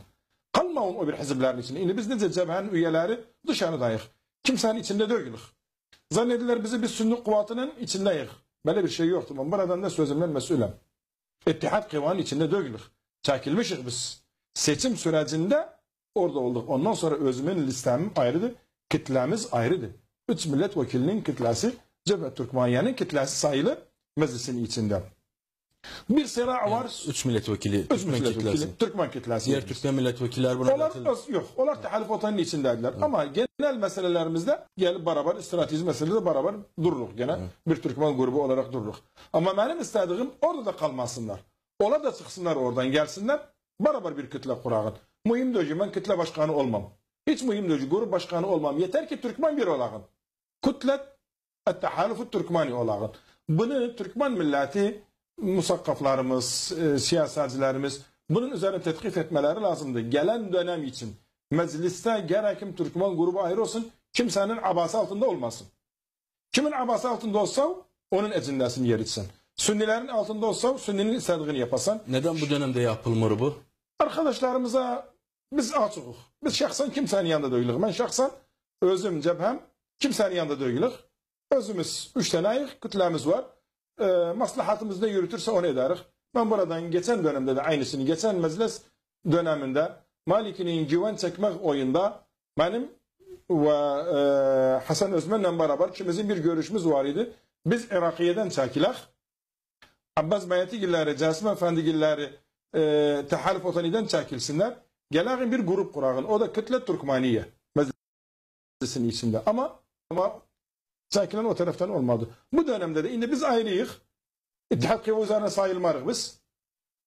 Kalmavun o bir hiziplerin içinde. İndi biz necə cəbhənin üyeleri dışarıdayız. Kimsenin içinde döyülük. Zannediler bizi bir sünni kuvatının içindeyiz. Böyle bir şey yoktu. Ben buradan da sözümden mesulem. İttihat kıvanın içinde dövülük. Çekilmişiz biz. Seçim sürecinde orada olduk. Ondan sonra özümün listem ayrıdır. Kitlemiz ayrıdır. Üç milletvekilinin kitlesi Cebet Türkmaniye'nin kitlesi sayılı meclisin içinde. Bir sera yani var. Üç milletvekili. Üç milletvekili. Türkmen kitlesi. Diğer Türkmen milletvekiller buna Onlar katıldı. yok. Onlar evet. tahalif vatanın içindeydiler. Evet. Ama genel meselelerimizde gel beraber strateji meselede beraber dururuk gene. Evet. Bir Türkmen grubu olarak dururuk. Ama benim istediğim orada da kalmasınlar. Ola da çıksınlar oradan gelsinler. Beraber bir kitle kurağın. Mühim döcü ben kitle başkanı olmam. Hiç mühim döcü grup başkanı olmam. Yeter ki Türkmen bir olağın. Kütle et-tahalufut Türkmani olağın. Bunu Türkmen milleti musakkaflarımız, e, siyasetçilerimiz bunun üzerine tetkif etmeleri lazımdı. Gelen dönem için mecliste gerekim Türkmen grubu ayrı olsun, kimsenin abası altında olmasın. Kimin abası altında olsa onun yer yeritsin. Sünnilerin altında olsa sünninin istediğini yapasın. Neden bu dönemde yapılmır bu? Arkadaşlarımıza biz açıkız. Biz şahsen kimsenin yanında değiliz. Ben şahsen özüm cebhem kimsenin yanında değiliz. Özümüz üç tane ayık, kütlemiz var e, ee, maslahatımız ne yürütürse onu ederiz. Ben buradan geçen dönemde de aynısını geçen meclis döneminde Maliki'nin güven çekmek oyunda benim ve e, Hasan Özmen'le beraber ikimizin bir görüşümüz var idi. Biz Irakiye'den çekilek. Abbas Bayatigilleri, Casim Efendigilleri e, Tehalif Otani'den çekilsinler. Geleğin bir grup kurağın. O da Kütle Türkmaniye meclisinin içinde. Ama ama Sakinler o taraftan olmadı. Bu dönemde de yine biz ayrıyız. İttihat e, kıvuzlarına sayılmarız biz.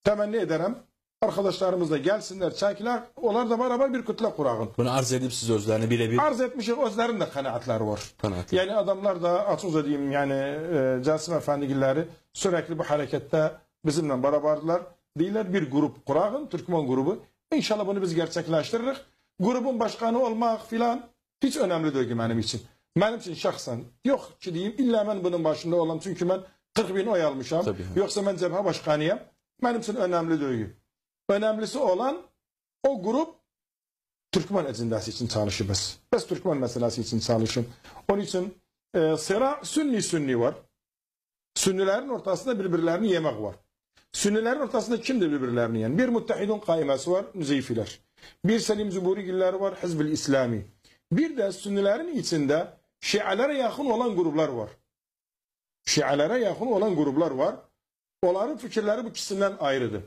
Temenni ederim. Arkadaşlarımız da gelsinler, çaykiler. Onlar da beraber bir kütle kurağın. Bunu arz edip siz özlerini birebir... Arz etmişiz, özlerin de kanaatleri var. Kanaatler. Yani adamlar da açız edeyim yani e, Casim Efendigilleri sürekli bu harekette bizimle beraberdiler. Değiller bir grup kurağın, Türkmen grubu. İnşallah bunu biz gerçekleştiririz. Grubun başkanı olmak filan hiç önemli değil benim için. Benim için şahsen yok ki diyeyim illa ben bunun başında olan çünkü ben 40 bin oy almışım. Tabii. Yoksa ben cephe başkanıyım. Benim için önemli değil. Önemlisi olan o grup Türkmen ecindası için çalışır biz. Biz Türkmen meselesi için çalışın. Onun için e, sıra sünni sünni var. Sünnilerin ortasında birbirlerini yemek var. Sünnilerin ortasında kimdir birbirlerini yiyen? Bir Muttahidun kayması var, müzeyfiler. Bir Selim Züburigiller var, Hizb-i İslami. Bir de sünnilerin içinde Şialere yakın olan gruplar var. Şialere yakın olan gruplar var. Onların fikirleri bu ikisinden ayrıdır.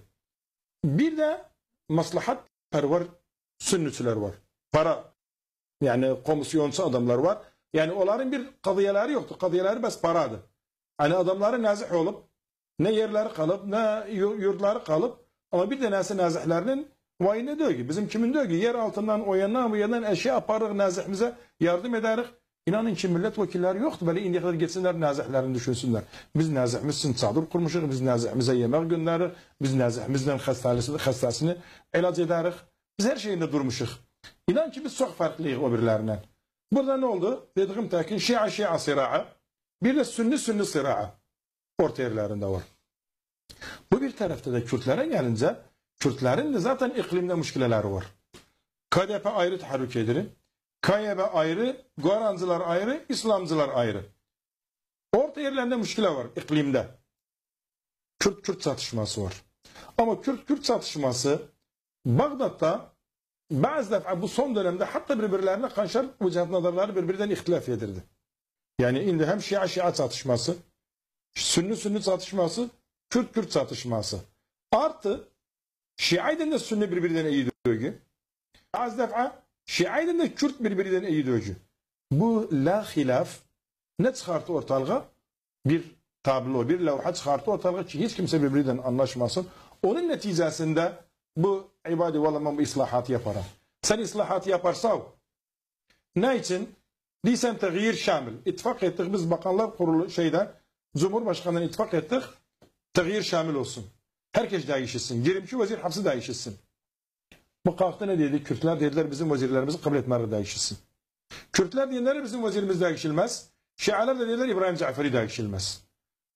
Bir de maslahat var, sünnüçüler var. Para yani komisyoncu adamlar var. Yani onların bir kadıyeleri yoktu. Kadıyeleri bas paradı. Hani adamları nazih olup ne yerleri kalıp ne yurtları kalıp ama bir tanesi nazihlerinin vay ne diyor ki bizim kimin diyor ki yer altından o yana bu yandan eşya aparırız nazihimize yardım ederiz. İnanın ki, millət vəkilləri yoxdur. Belə indiyə qədər getsinlər nəzəhlərini düşünsünlər. Biz nəzəhimiz üçün çadır qurmuşuq, biz nəzəhimizə yemək göndəririk, biz nəzəhimizlə xəstəlisini, xəstəsini əlac edərik. Biz hər şeyində durmuşuq. İnan ki, biz çox fərqliyik o birlərindən. Burada nə oldu? Dediyim təkin şia-şia siraə, bir də sünni-sünni siraə orta yerlərində var. Bu bir tərəfdə də Kürtlərə gəlincə, Kürtlərin də zaten iqlimdə müşkilələri var. KDP ayrı təhrük edir. Kayebe ayrı, Guarancılar ayrı, İslamcılar ayrı. Orta yerlerinde müşküle var iklimde. Kürt-Kürt çatışması var. Ama Kürt-Kürt çatışması Bağdat'ta bazı defa bu son dönemde hatta birbirlerine kanşar vücut nazarları birbirinden ihtilaf yedirdi. Yani indi hem Şia Şia çatışması, Sünni Sünni çatışması, Kürt Kürt çatışması. Artı Şia ile Sünni birbirinden iyi diyor ki. Az defa Şiayla da Kürt birbirinden iyi dövücü. Bu la hilaf ne çıkarttı ortalığa? Bir tablo, bir levha çıkarttı ortalığa ki hiç kimse birbirinden anlaşmasın. Onun neticesinde bu ibadi valamam bu islahat yapar. Sen islahat yaparsan ne için? Diysen tağyir şamil. İttifak ettik biz bakanlar kurulu şeyde Cumhurbaşkanı'nın ittifak ettik. Tağyir şamil olsun. Herkes değişilsin. 22 vezir hapsi değişilsin. Bu kalktı ne dedi? Kürtler dediler bizim vezirlerimizi kabul etmeleri değişilsin. Kürtler diyenlere bizim vezirimiz değişilmez. Şialer de dediler İbrahim Cafer'i değişilmez.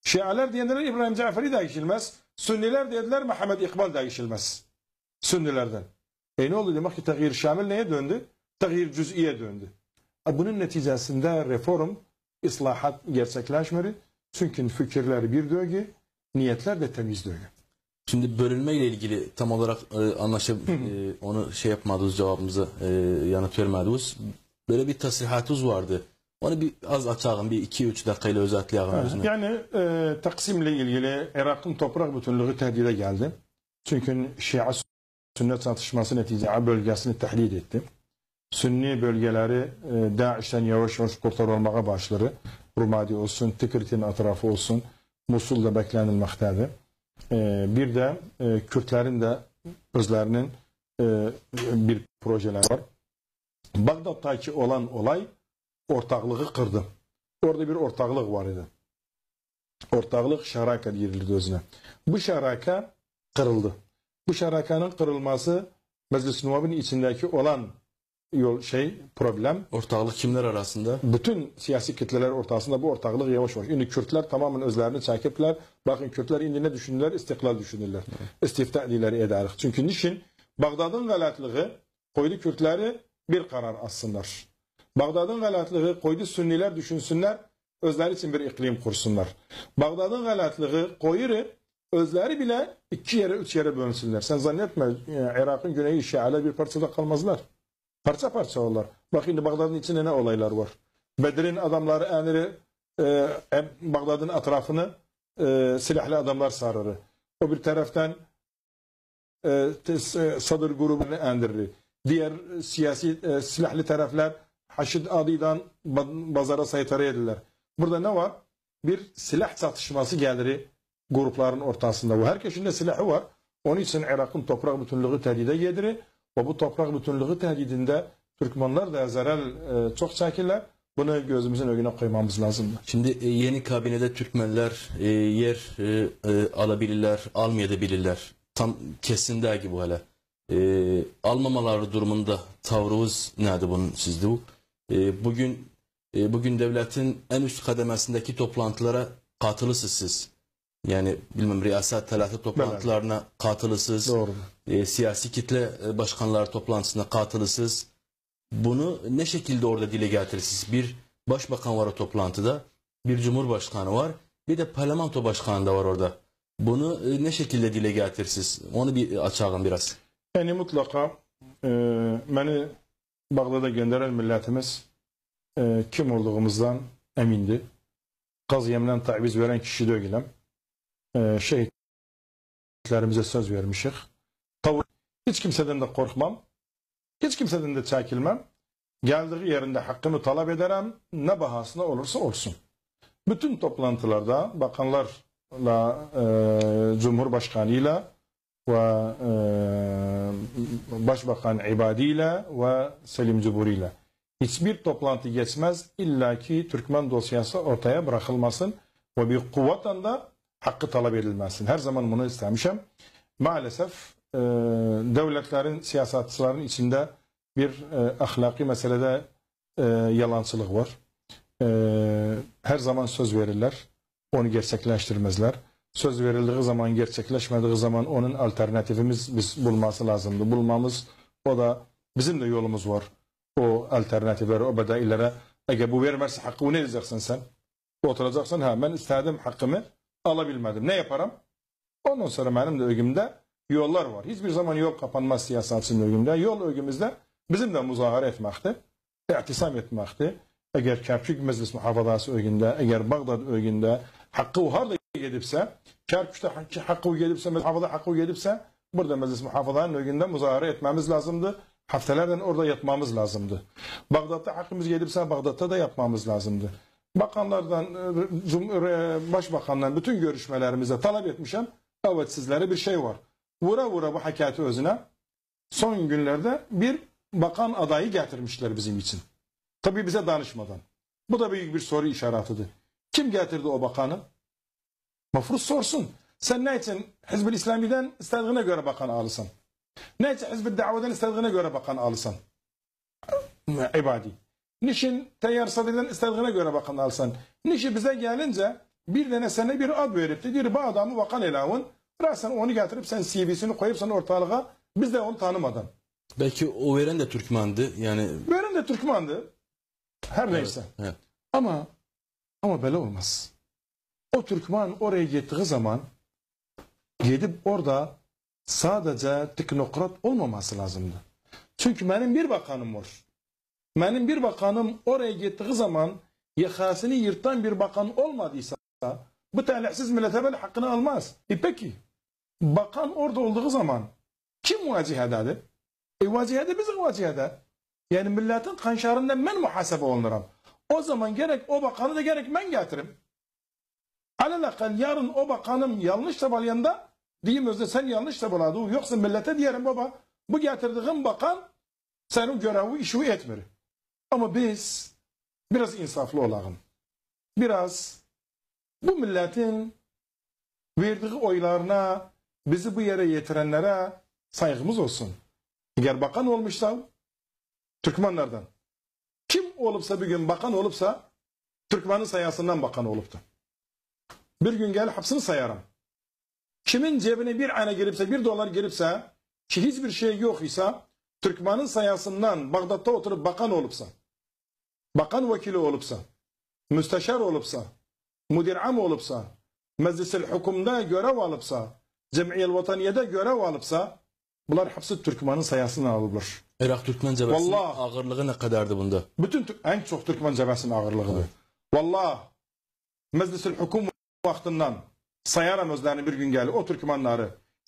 Şialer diyenlere İbrahim Cafer'i değişilmez. Sünniler dediler Muhammed İkbal değişilmez. Sünnilerden. E ne oldu demek ki tahir şamil neye döndü? Tahir cüz'iye döndü. E bunun neticesinde reform, islahat gerçekleşmedi. Çünkü fikirler bir dögü, niyetler de temiz dögü. Şimdi bölünme ile ilgili tam olarak e, anlaşıp e, onu şey yapmadığımız cevabımıza e, yanıt vermediğimiz böyle bir tasihatuz vardı. Onu bir az açalım bir 2-3 dakikayla özetleyelim. Evet, yani e, ile ilgili Irak'ın toprak bütünlüğü tehdide geldi. Çünkü Şia sünnet çatışması neticesinde bölgesini tahlil etti. Sünni bölgeleri e, Daesh'ten yavaş yavaş kurtarılmaya başları. Rumadi olsun, Tikrit'in etrafı olsun, Musul'da beklenilmektedir. Ee, bir de e, Kürtlerin de özlərinin e, bir projeler var. Bagdaddakı olan olay ortaklığı kırdı. Orada bir ortaklık var idi. Ortaklık şaraka diyebilirdi özüne. Bu şaraka kırıldı. Bu şarakanın kırılması Meclis Nuvab'ın içindeki olan yol şey problem. Ortaklık kimler arasında? Bütün siyasi kitleler ortasında bu ortaklık yavaş yavaş. Şimdi Kürtler tamamen özlerini çekipler. Bakın Kürtler indi ne düşünürler? İstiklal düşünürler. Evet. İstifta edileri ederler. Çünkü niçin? Bağdat'ın velatlığı koydu Kürtleri bir karar assınlar. Bağdat'ın velatlığı koydu Sünniler düşünsünler. Özleri için bir iklim kursunlar. Bağdat'ın velatlığı koyuru özleri bile iki yere üç yere bölünsünler. Sen zannetme e, Irak'ın güneyi Şia'la bir parçada kalmazlar. Parça parça onlar. Bak şimdi Bağdat'ın içinde ne olaylar var. Bedir'in adamları, emiri e, Bağdat'ın etrafını e, silahlı adamlar sarırı. O bir taraftan e, e sadır grubunu endirir. Diğer siyasi e, silahlı taraflar Haşid Adi'den bazara saytara edilir. Burada ne var? Bir silah çatışması geliri grupların ortasında. Bu herkesin de silahı var. Onun için Irak'ın toprak bütünlüğü tehdide geliri. Ve bu toprak bütünlüğü tehdidinde Türkmenler de ezerel e, çok çekirler. Bunu gözümüzün önüne koymamız lazım. Şimdi e, yeni kabinede Türkmenler e, yer e, e, alabilirler, almayabilirler. Tam kesin der ki bu hala. E, almamaları durumunda tavrınız nerede bunun sizde bu? E, bugün e, bugün devletin en üst kademesindeki toplantılara katılısız siz. Yani bilmem riyaset telafi toplantılarına evet. katılısız. Doğru e, siyasi kitle e, başkanlar toplantısına katılısız. Bunu ne şekilde orada dile getirirsiniz? Bir başbakan var o toplantıda, bir cumhurbaşkanı var, bir de parlamento başkanı da var orada. Bunu e, ne şekilde dile getirirsiniz? Onu bir açalım biraz. Yani mutlaka e, beni Bağdat'a gönderen milletimiz e, kim olduğumuzdan emindi. Kazıyemden taviz veren kişi de öylem. E, şehitlerimize söz vermişik. Hiç kimseden de korkmam. Hiç kimseden de çekilmem. Geldiği yerinde hakkını talep ederim. Ne bahasına olursa olsun. Bütün toplantılarda bakanlarla, e, Cumhurbaşkanıyla ve e, Başbakan İbadi'yle ve Selim Cumhuri'yle. Hiçbir toplantı geçmez illa ki Türkmen dosyası ortaya bırakılmasın ve bir kuvvetten de hakkı talep edilmesin. Her zaman bunu istemişim. Maalesef e, devletlerin, siyasetçilerin içinde bir e, ahlaki meselede e, yalancılık var. E, her zaman söz verirler, onu gerçekleştirmezler. Söz verildiği zaman, gerçekleşmediği zaman onun alternatifimiz biz bulması lazımdı. Bulmamız, o da bizim de yolumuz var. O alternatiflere, o bedaillere. Eğer bu vermezse hakkımı ne diyeceksin sen? Oturacaksın, ha ben istedim hakkımı alabilmedim. Ne yaparım? Ondan sonra benim de ögümde yollar var. Hiçbir zaman yol kapanmaz siyasetçinin örgümde. Yol ögümüzde bizim de muzahara etmektir. İ'tisam etmektir. Eğer Kerkük Meclis Muhafazası ögünde, eğer Bağdat ögünde hakkı uharda gelipse, Kerkük'te hakkı gelipse, muhafaza hakkı gelipse, burada Meclis Muhafazanın ögünde muzahara etmemiz lazımdı. haftelerden orada yatmamız lazımdı. Bağdat'ta hakkımız gelipse Bağdat'ta da yapmamız lazımdı. Bakanlardan, e, Başbakan'dan bütün görüşmelerimize talep etmişim. Evet sizlere bir şey var vura vura bu hakikati özüne son günlerde bir bakan adayı getirmişler bizim için. Tabii bize danışmadan. Bu da büyük bir soru işaretidir. Kim getirdi o bakanı? Mafruz sorsun. Sen ne için Hizb-ül İslami'den istediğine göre bakan alırsan? Ne için Hizb-ül Dava'dan istediğine göre bakan alırsan? İbadi. Niçin Teyyar Sadr'dan istediğine göre bakan alırsan? Niçin bize gelince bir tane sana bir ad verip de diyor bu adamı bakan elavun Bıraksan onu getirip sen CV'sini koyup sen ortalığa biz de onu tanımadan. Belki o veren de Türkmandı yani. Veren de Türkmandı. Her evet, neyse. Evet. Ama ama böyle olmaz. O Türkman oraya gittiği zaman gidip orada sadece teknokrat olmaması lazımdı. Çünkü benim bir bakanım var. Benim bir bakanım oraya gittiği zaman yakasını yırtan bir bakan olmadıysa bu talihsiz millete böyle hakkını almaz. E peki bakan orada olduğu zaman kim vacihadadır? E vacihada bizim vacihada. Yani milletin kanşarından ben muhasebe olunuram. O zaman gerek o bakanı da gerek ben getiririm. Alelakal yarın o bakanım yanlış tabalyanda diyeyim özde sen yanlış tabaladı. Yoksa millete diyelim baba bu getirdiğin bakan senin görevi işi etmir. Ama biz biraz insaflı olalım. Biraz bu milletin verdiği oylarına bizi bu yere getirenlere saygımız olsun. Eğer bakan olmuşsa Türkmenlerden. Kim olupsa bir gün bakan olupsa Türkmenin sayısından bakan oluptu. Bir gün gel hapsini sayarım. Kimin cebine bir ana giripse, bir dolar giripse ki hiçbir şey yok ise Türkmenin sayısından Bağdat'ta oturup bakan olupsa, bakan vekili olupsa, müsteşar olupsa, müdir am olupsa, meclis-i hükümde görev alıpsa, Cemiyel Vataniyede görev alıpsa bunlar hepsi Türkmen'in sayısına alınır. Irak Türkmen cebesinin Vallahi, ağırlığı ne kadardı bunda? Bütün en çok Türkmen cebesinin ağırlığıdır. Evet. Vallahi meclisül hukum vaktinden sayaram özlerini bir gün geldi o Türkmenleri.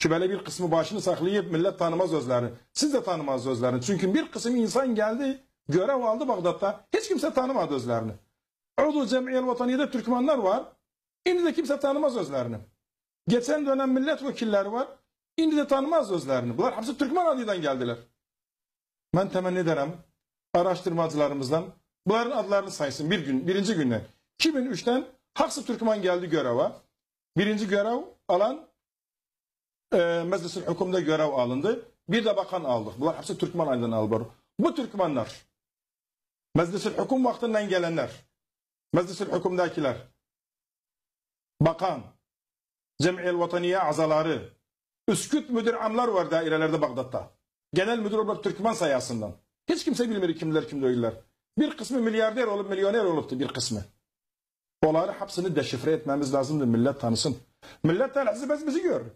böyle bir kısmı başını saklayıp millet tanımaz özlerini. Siz de tanımaz özlerini. Çünkü bir kısım insan geldi görev aldı Bağdat'ta. Hiç kimse tanımadı özlerini. Ordu Cemiyel Vataniyede Türkmenler var. Şimdi de kimse tanımaz özlerini. Geçen dönem milletvekilleri var. İndi de tanımaz özlerini. Bunlar hepsi Türkmen adıdan geldiler. Ben temenni ederim araştırmacılarımızdan bunların adlarını saysın bir gün, birinci günde. 2003'ten Haksı Türkmen geldi göreve. Birinci görev alan e, meclisin hükümde görev alındı. Bir de bakan aldı. Bunlar hepsi Türkmen adıdan albar. Bu Türkmenler. Meclis hüküm vaktinden gelenler. Meclisin hükümdekiler. Bakan, Cem'iyel Vataniye azaları. Üsküt müdür amlar var dairelerde Bağdat'ta. Genel müdür olarak Türkmen sayısından Hiç kimse bilmir kimler kim değiller. Bir kısmı milyarder olup milyoner oluptu bir kısmı. Onları hapsini deşifre etmemiz lazımdı millet tanısın. Millet tanısı biz bizi görür.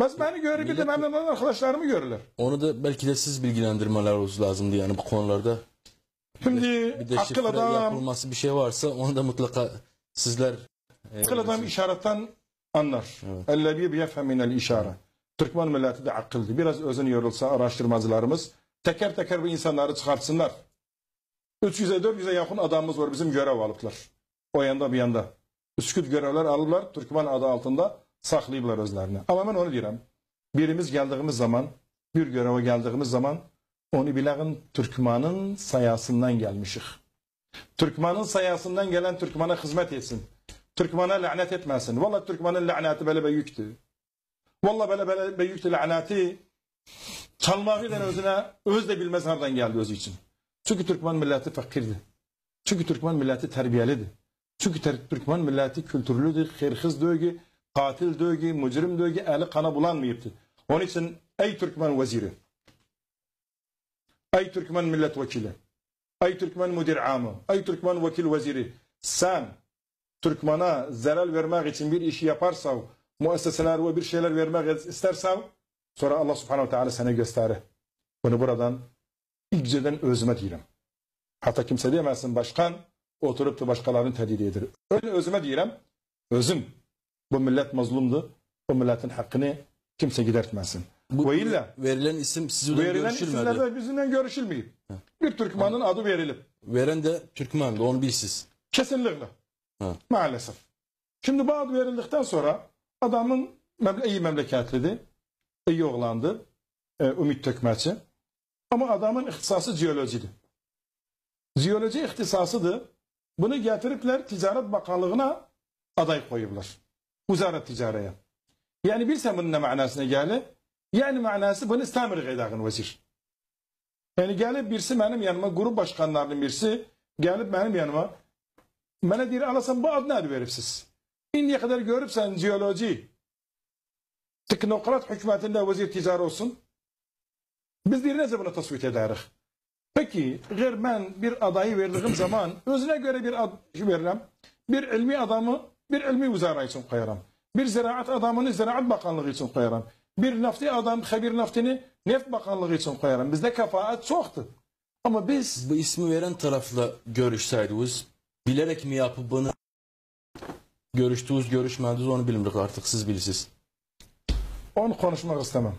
Biz beni görür bir de memnun olan arkadaşlarımı görürler. Onu da belki de siz bilgilendirmeler olsun lazımdı yani bu konularda. Şimdi bir de, akıl adam yapılması bir şey varsa onu da mutlaka sizler e, Akıl adam işaretten anlar. Evet. Ellebi yefhem minel işare. Türkmen milleti de akıldı. Biraz özün yorulsa araştırmacılarımız teker teker bu insanları çıkartsınlar. 300'e 400'e yakın adamımız var bizim görev alıplar. O yanda bir yanda. Üsküt görevler alırlar. Türkmen adı altında saklayıblar özlerini. Ama ben onu diyorum. Birimiz geldiğimiz zaman, bir göreve geldiğimiz zaman onu bilen Türkman'ın sayasından gelmişik. Türkman'ın sayasından gelen Türkman'a hizmet etsin. Türkmana lanet etmesin. Valla Türkmanın laneti böyle büyüktü. Valla böyle böyle büyüktü laneti. Çalmağıyla özüne öz de bilmez nereden geldi özü için. Çünkü Türkmen milleti fakirdi. Çünkü Türkmen milleti terbiyelidir. Çünkü Türkmen milleti kültürlüdür, hırhız dövgü, katil dövgü, mücrim dövgü, eli kana bulanmayıptı. Onun için ey Türkmen veziri, ey Türkmen milletvekili, ey Türkmen müdir amı, ey Türkmen vekil veziri, sen Türkmana zarar vermek için bir işi yaparsa, müesseseler ve bir şeyler vermek isterse, sonra Allah subhanahu teala sana gösterir. Bunu buradan ilk özüme diyelim. Hatta kimse diyemezsin başkan oturup da başkalarını tehdit edir. Öyle özüme diyelim. Özüm. Bu millet mazlumdu. Bu milletin hakkını kimse gidertmesin. Bu, ve illa, verilen isim sizinle verilen görüşülmedi. Verilen isimlerde bizimle görüşülmüyor. Bir Türkmenin adı verilip. Veren de Türkman'dı onu bilsiz. Kesinlikle. Ha. Maalesef. Şimdi Bağdat verildikten sonra adamın iyi memleketlidir. İyi oğlandı. E, Ümit Tökmeci. Ama adamın ihtisası jeolojidir. Jeoloji ihtisasıdır. Bunu getiripler Ticaret Bakanlığı'na aday koyuyorlar. Uzarat ticareye. Yani bilsen bunun ne manasına geldi? Yani manası bunu istamir qeydağın vazir. Yani gelip birisi benim yanıma, grup başkanlarının birisi gelip benim yanıma Mənə deyir, anasən bu ad nədir veribsiz? İndiyə qədər görübsən geoloji, teknokrat hükümetində vəzir ticari olsun. Biz deyir, necə bunu təsvit edərik? Peki, gər mən bir adayı verdiyim <clears throat> zaman özünə görə bir ad verirəm. Bir ilmi adamı bir ilmi vüzara için koyarım. Bir ziraat adamını Ziraat Bakanlığı için koyarım. Bir nafti adam, xebir naftini Neft Bakanlığı için koyarım. Bizde kafaat çoktu. Ama biz... Bu ismi veren tarafla görüşseydiniz bilerek mi yapıp bunu görüştünüz görüşmediniz onu bilmirik artık siz bilirsiniz. Onu konuşmak istemem.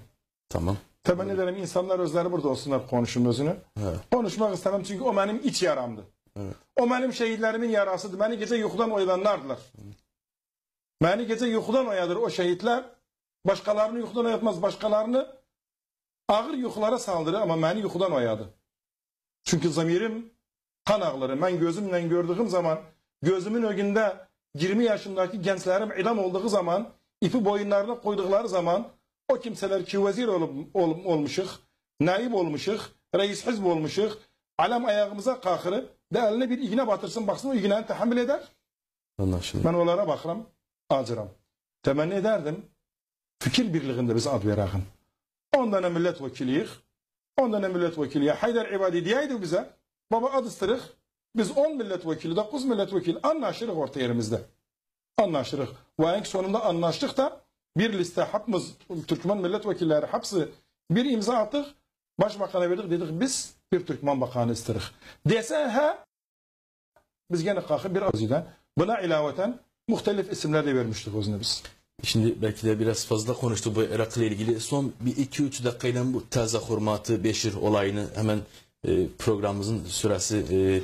Tamam. Temenni ederim insanlar özleri burada olsunlar konuşun özünü. Evet. Konuşmak istemem çünkü o benim iç yaramdı. Evet. O benim şehitlerimin yarasıdır. Beni gece yukudan oyalanlardılar. Evet. Beni gece yukudan oyadır o şehitler. Başkalarını yukudan oyatmaz. Başkalarını ağır yukulara saldırır ama beni yukudan oyadı. Çünkü zamirim kan ağları ben gözümle gördüğüm zaman gözümün önünde 20 yaşındaki gençlerim idam olduğu zaman ipi boyunlarına koydukları zaman o kimseler ki vezir ol, ol, olmuşuk, naib olmuşuk, reis hizb olmuşuk, alam ayağımıza kalkırıp de eline bir iğne batırsın baksın o iğneyi tahammül eder. Anlaşıldı. Ben onlara bakıram, acıram. Temenni ederdim. Fikir birliğinde biz ad verakın. 10 tane milletvekiliyik. 10 tane milletvekiliye Haydar İbadi diyeydi bize. Baba adıştırık. Biz 10 milletvekili, 9 milletvekili anlaşırık orta yerimizde. Anlaşırık. Ve en sonunda anlaştık da bir liste hapımız, Türkmen milletvekilleri hapsı bir imza attık. Başbakan'a verdik dedik biz bir Türkmen bakanı isterik. Dese he biz gene kalkıp bir aziden buna ilaveten muhtelif isimler de vermiştik özüne biz. Şimdi belki de biraz fazla konuştu bu Irak ilgili. Son bir iki üç dakikayla bu taze hurmatı Beşir olayını hemen e, programımızın süresi e,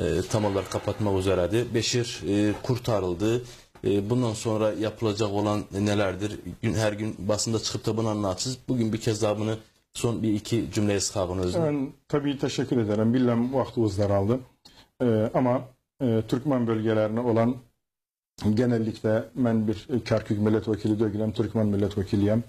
e, tam olarak kapatma üzereydi. Beşir e, kurtarıldı. E, bundan sonra yapılacak olan nelerdir? Gün, her gün basında çıkıp da bunu anlatacağız. Bugün bir kez daha bunu son bir iki cümleye sıkabınız. Ben tabii teşekkür ederim. Bilmem vaxtınızdan aldım. E, ama e, Türkmen bölgelerine olan genellikle ben bir Kerkük milletvekili dögülem, Türkmen milletvekiliyim.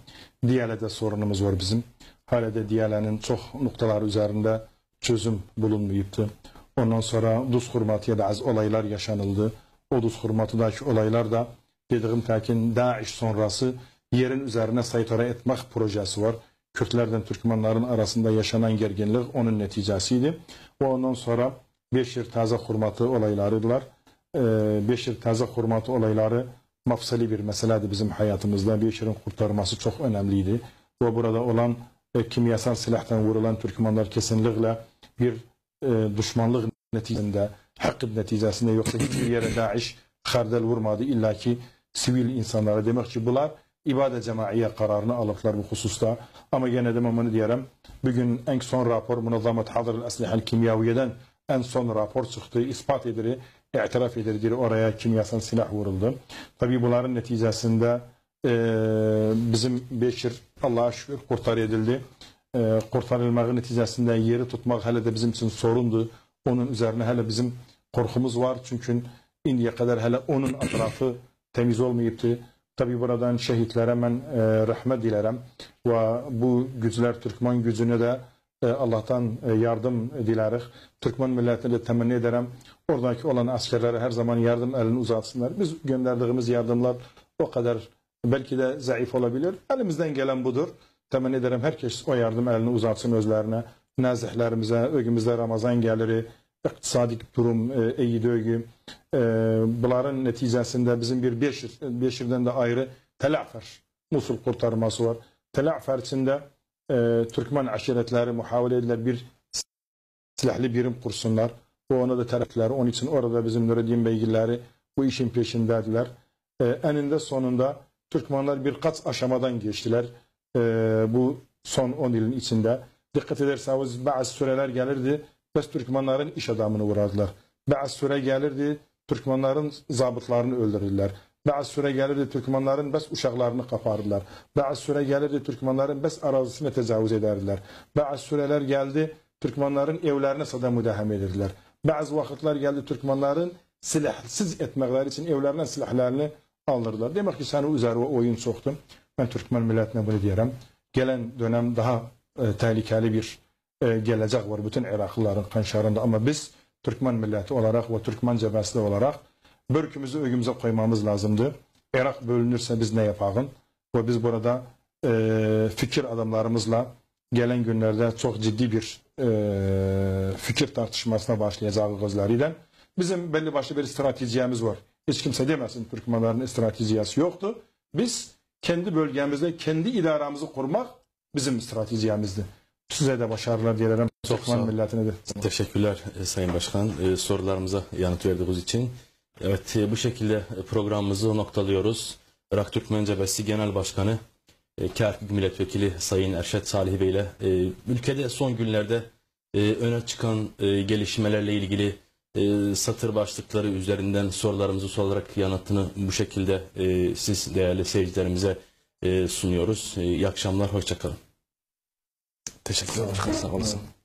Diyale'de sorunumuz var bizim. Hala da Diyale'nin çok noktalar üzerinde çözüm bulunmayıptı. Ondan sonra Duz Hurmatı'ya da az olaylar yaşanıldı. O Duz Hurmatı'daki olaylar da dediğim takin Daesh sonrası yerin üzerine saytara etmek projesi var. Kürtlerden Türkmenlerin arasında yaşanan gerginlik onun neticesiydi. Ve ondan sonra Beşir Taze Hurmatı olaylarıdılar. Ee, Beşir Taze Hurmatı olayları mafsali bir meseledi bizim hayatımızda. Beşir'in kurtarması çok önemliydi. Ve burada olan e, kimyasal silahtan vurulan Türkmenler kesinlikle bir e, düşmanlık neticesinde, hakib neticesinde yoksa hiçbir yere Daesh kardel vurmadı. İlla ki sivil insanlara demek ki bunlar ibadet cemaiye kararını alıplar bu hususta. Ama gene de bunu diyelim. Bugün en son rapor Münazzamet Hadr-ı Kimyaviye'den en son rapor çıktı. ispat edilir, itiraf edilir. Oraya kimyasal silah vuruldu. Tabi bunların neticesinde e, bizim Beşir Allah'a şükür kurtar edildi. E, ee, kurtarılmanın neticesinde yeri tutmak hala da bizim için sorundu. Onun üzerine hala bizim korkumuz var. Çünkü indiye kadar hala onun etrafı <clears throat> temiz olmayıptı. Tabi buradan şehitlere ben e, rahmet dilerim. Ve bu güçler Türkmen gücüne de e, Allah'tan e, yardım dilerik. Türkmen milletine de temenni ederim. Oradaki olan askerlere her zaman yardım elini uzatsınlar. Biz gönderdiğimiz yardımlar o kadar belki de zayıf olabilir. Elimizden gelen budur. Temin ederim herkes o yardım elini uzatsın özlerine. Nazihlerimize, ögümüzde Ramazan geliri, iktisadik durum, e, iyi ögü. E, bunların neticesinde bizim bir Beşir, Beşir'den de ayrı Telafer, Musul kurtarması var. Telafer içinde e, Türkmen aşiretleri muhavele ediler bir silahlı birim kursunlar. Bu ona da taraflar. Onun için orada bizim Nureddin Beygilleri bu işin peşindediler. E, eninde sonunda Türkmenler birkaç aşamadan geçtiler e, bu son 10 yılın içinde. Dikkat ederseniz bazı süreler gelirdi ve Türkmenlerin iş adamını vurardılar. Bazı süre gelirdi Türkmenlerin zabıtlarını öldürdüler Bazı süre gelirdi Türkmenlerin bes uşaklarını kapardılar. Bazı süre gelirdi Türkmenlerin bes arazisine tecavüz ederdiler. Bazı süreler geldi Türkmenlerin evlerine sada müdahale edirdiler. Bazı vakitler geldi Türkmenlerin silahsız etmekleri için evlerine silahlarını saldırdılar. Demek ki sen üzerine oyun soktun. Ben Türkmen milletine bunu diyerim. Gelen dönem daha e, tehlikeli bir e, gelecek var bütün Iraklıların kanşarında ama biz Türkmen milleti olarak ve Türkmen cebesli olarak börkümüzü ögümüze koymamız lazımdı. Irak bölünürse biz ne yapalım? Ve biz burada e, fikir adamlarımızla gelen günlerde çok ciddi bir e, fikir tartışmasına başlayacağız gözleriyle. Bizim belli başlı bir stratejimiz var. Hiç kimse demesin Türkmenlerin stratejisi yoktu. Biz kendi bölgemizde kendi idaramızı kurmak bizim stratejimizdi. Size de başarılar dilerim. Çok Türkmen milletine de. Teşekkürler e, Sayın Başkan. E, sorularımıza yanıt verdiğiniz için. Evet e, bu şekilde programımızı noktalıyoruz. Irak Türkmen Cebesi Genel Başkanı Kerkük Milletvekili Sayın Erşet Salih Bey ile ülkede son günlerde öne çıkan gelişmelerle ilgili e, satır başlıkları üzerinden sorularımızı sorarak yanıtını bu şekilde e, siz değerli seyircilerimize e, sunuyoruz. E, iyi akşamlar, hoşçakalın. Teşekkürler. Sağ olasın.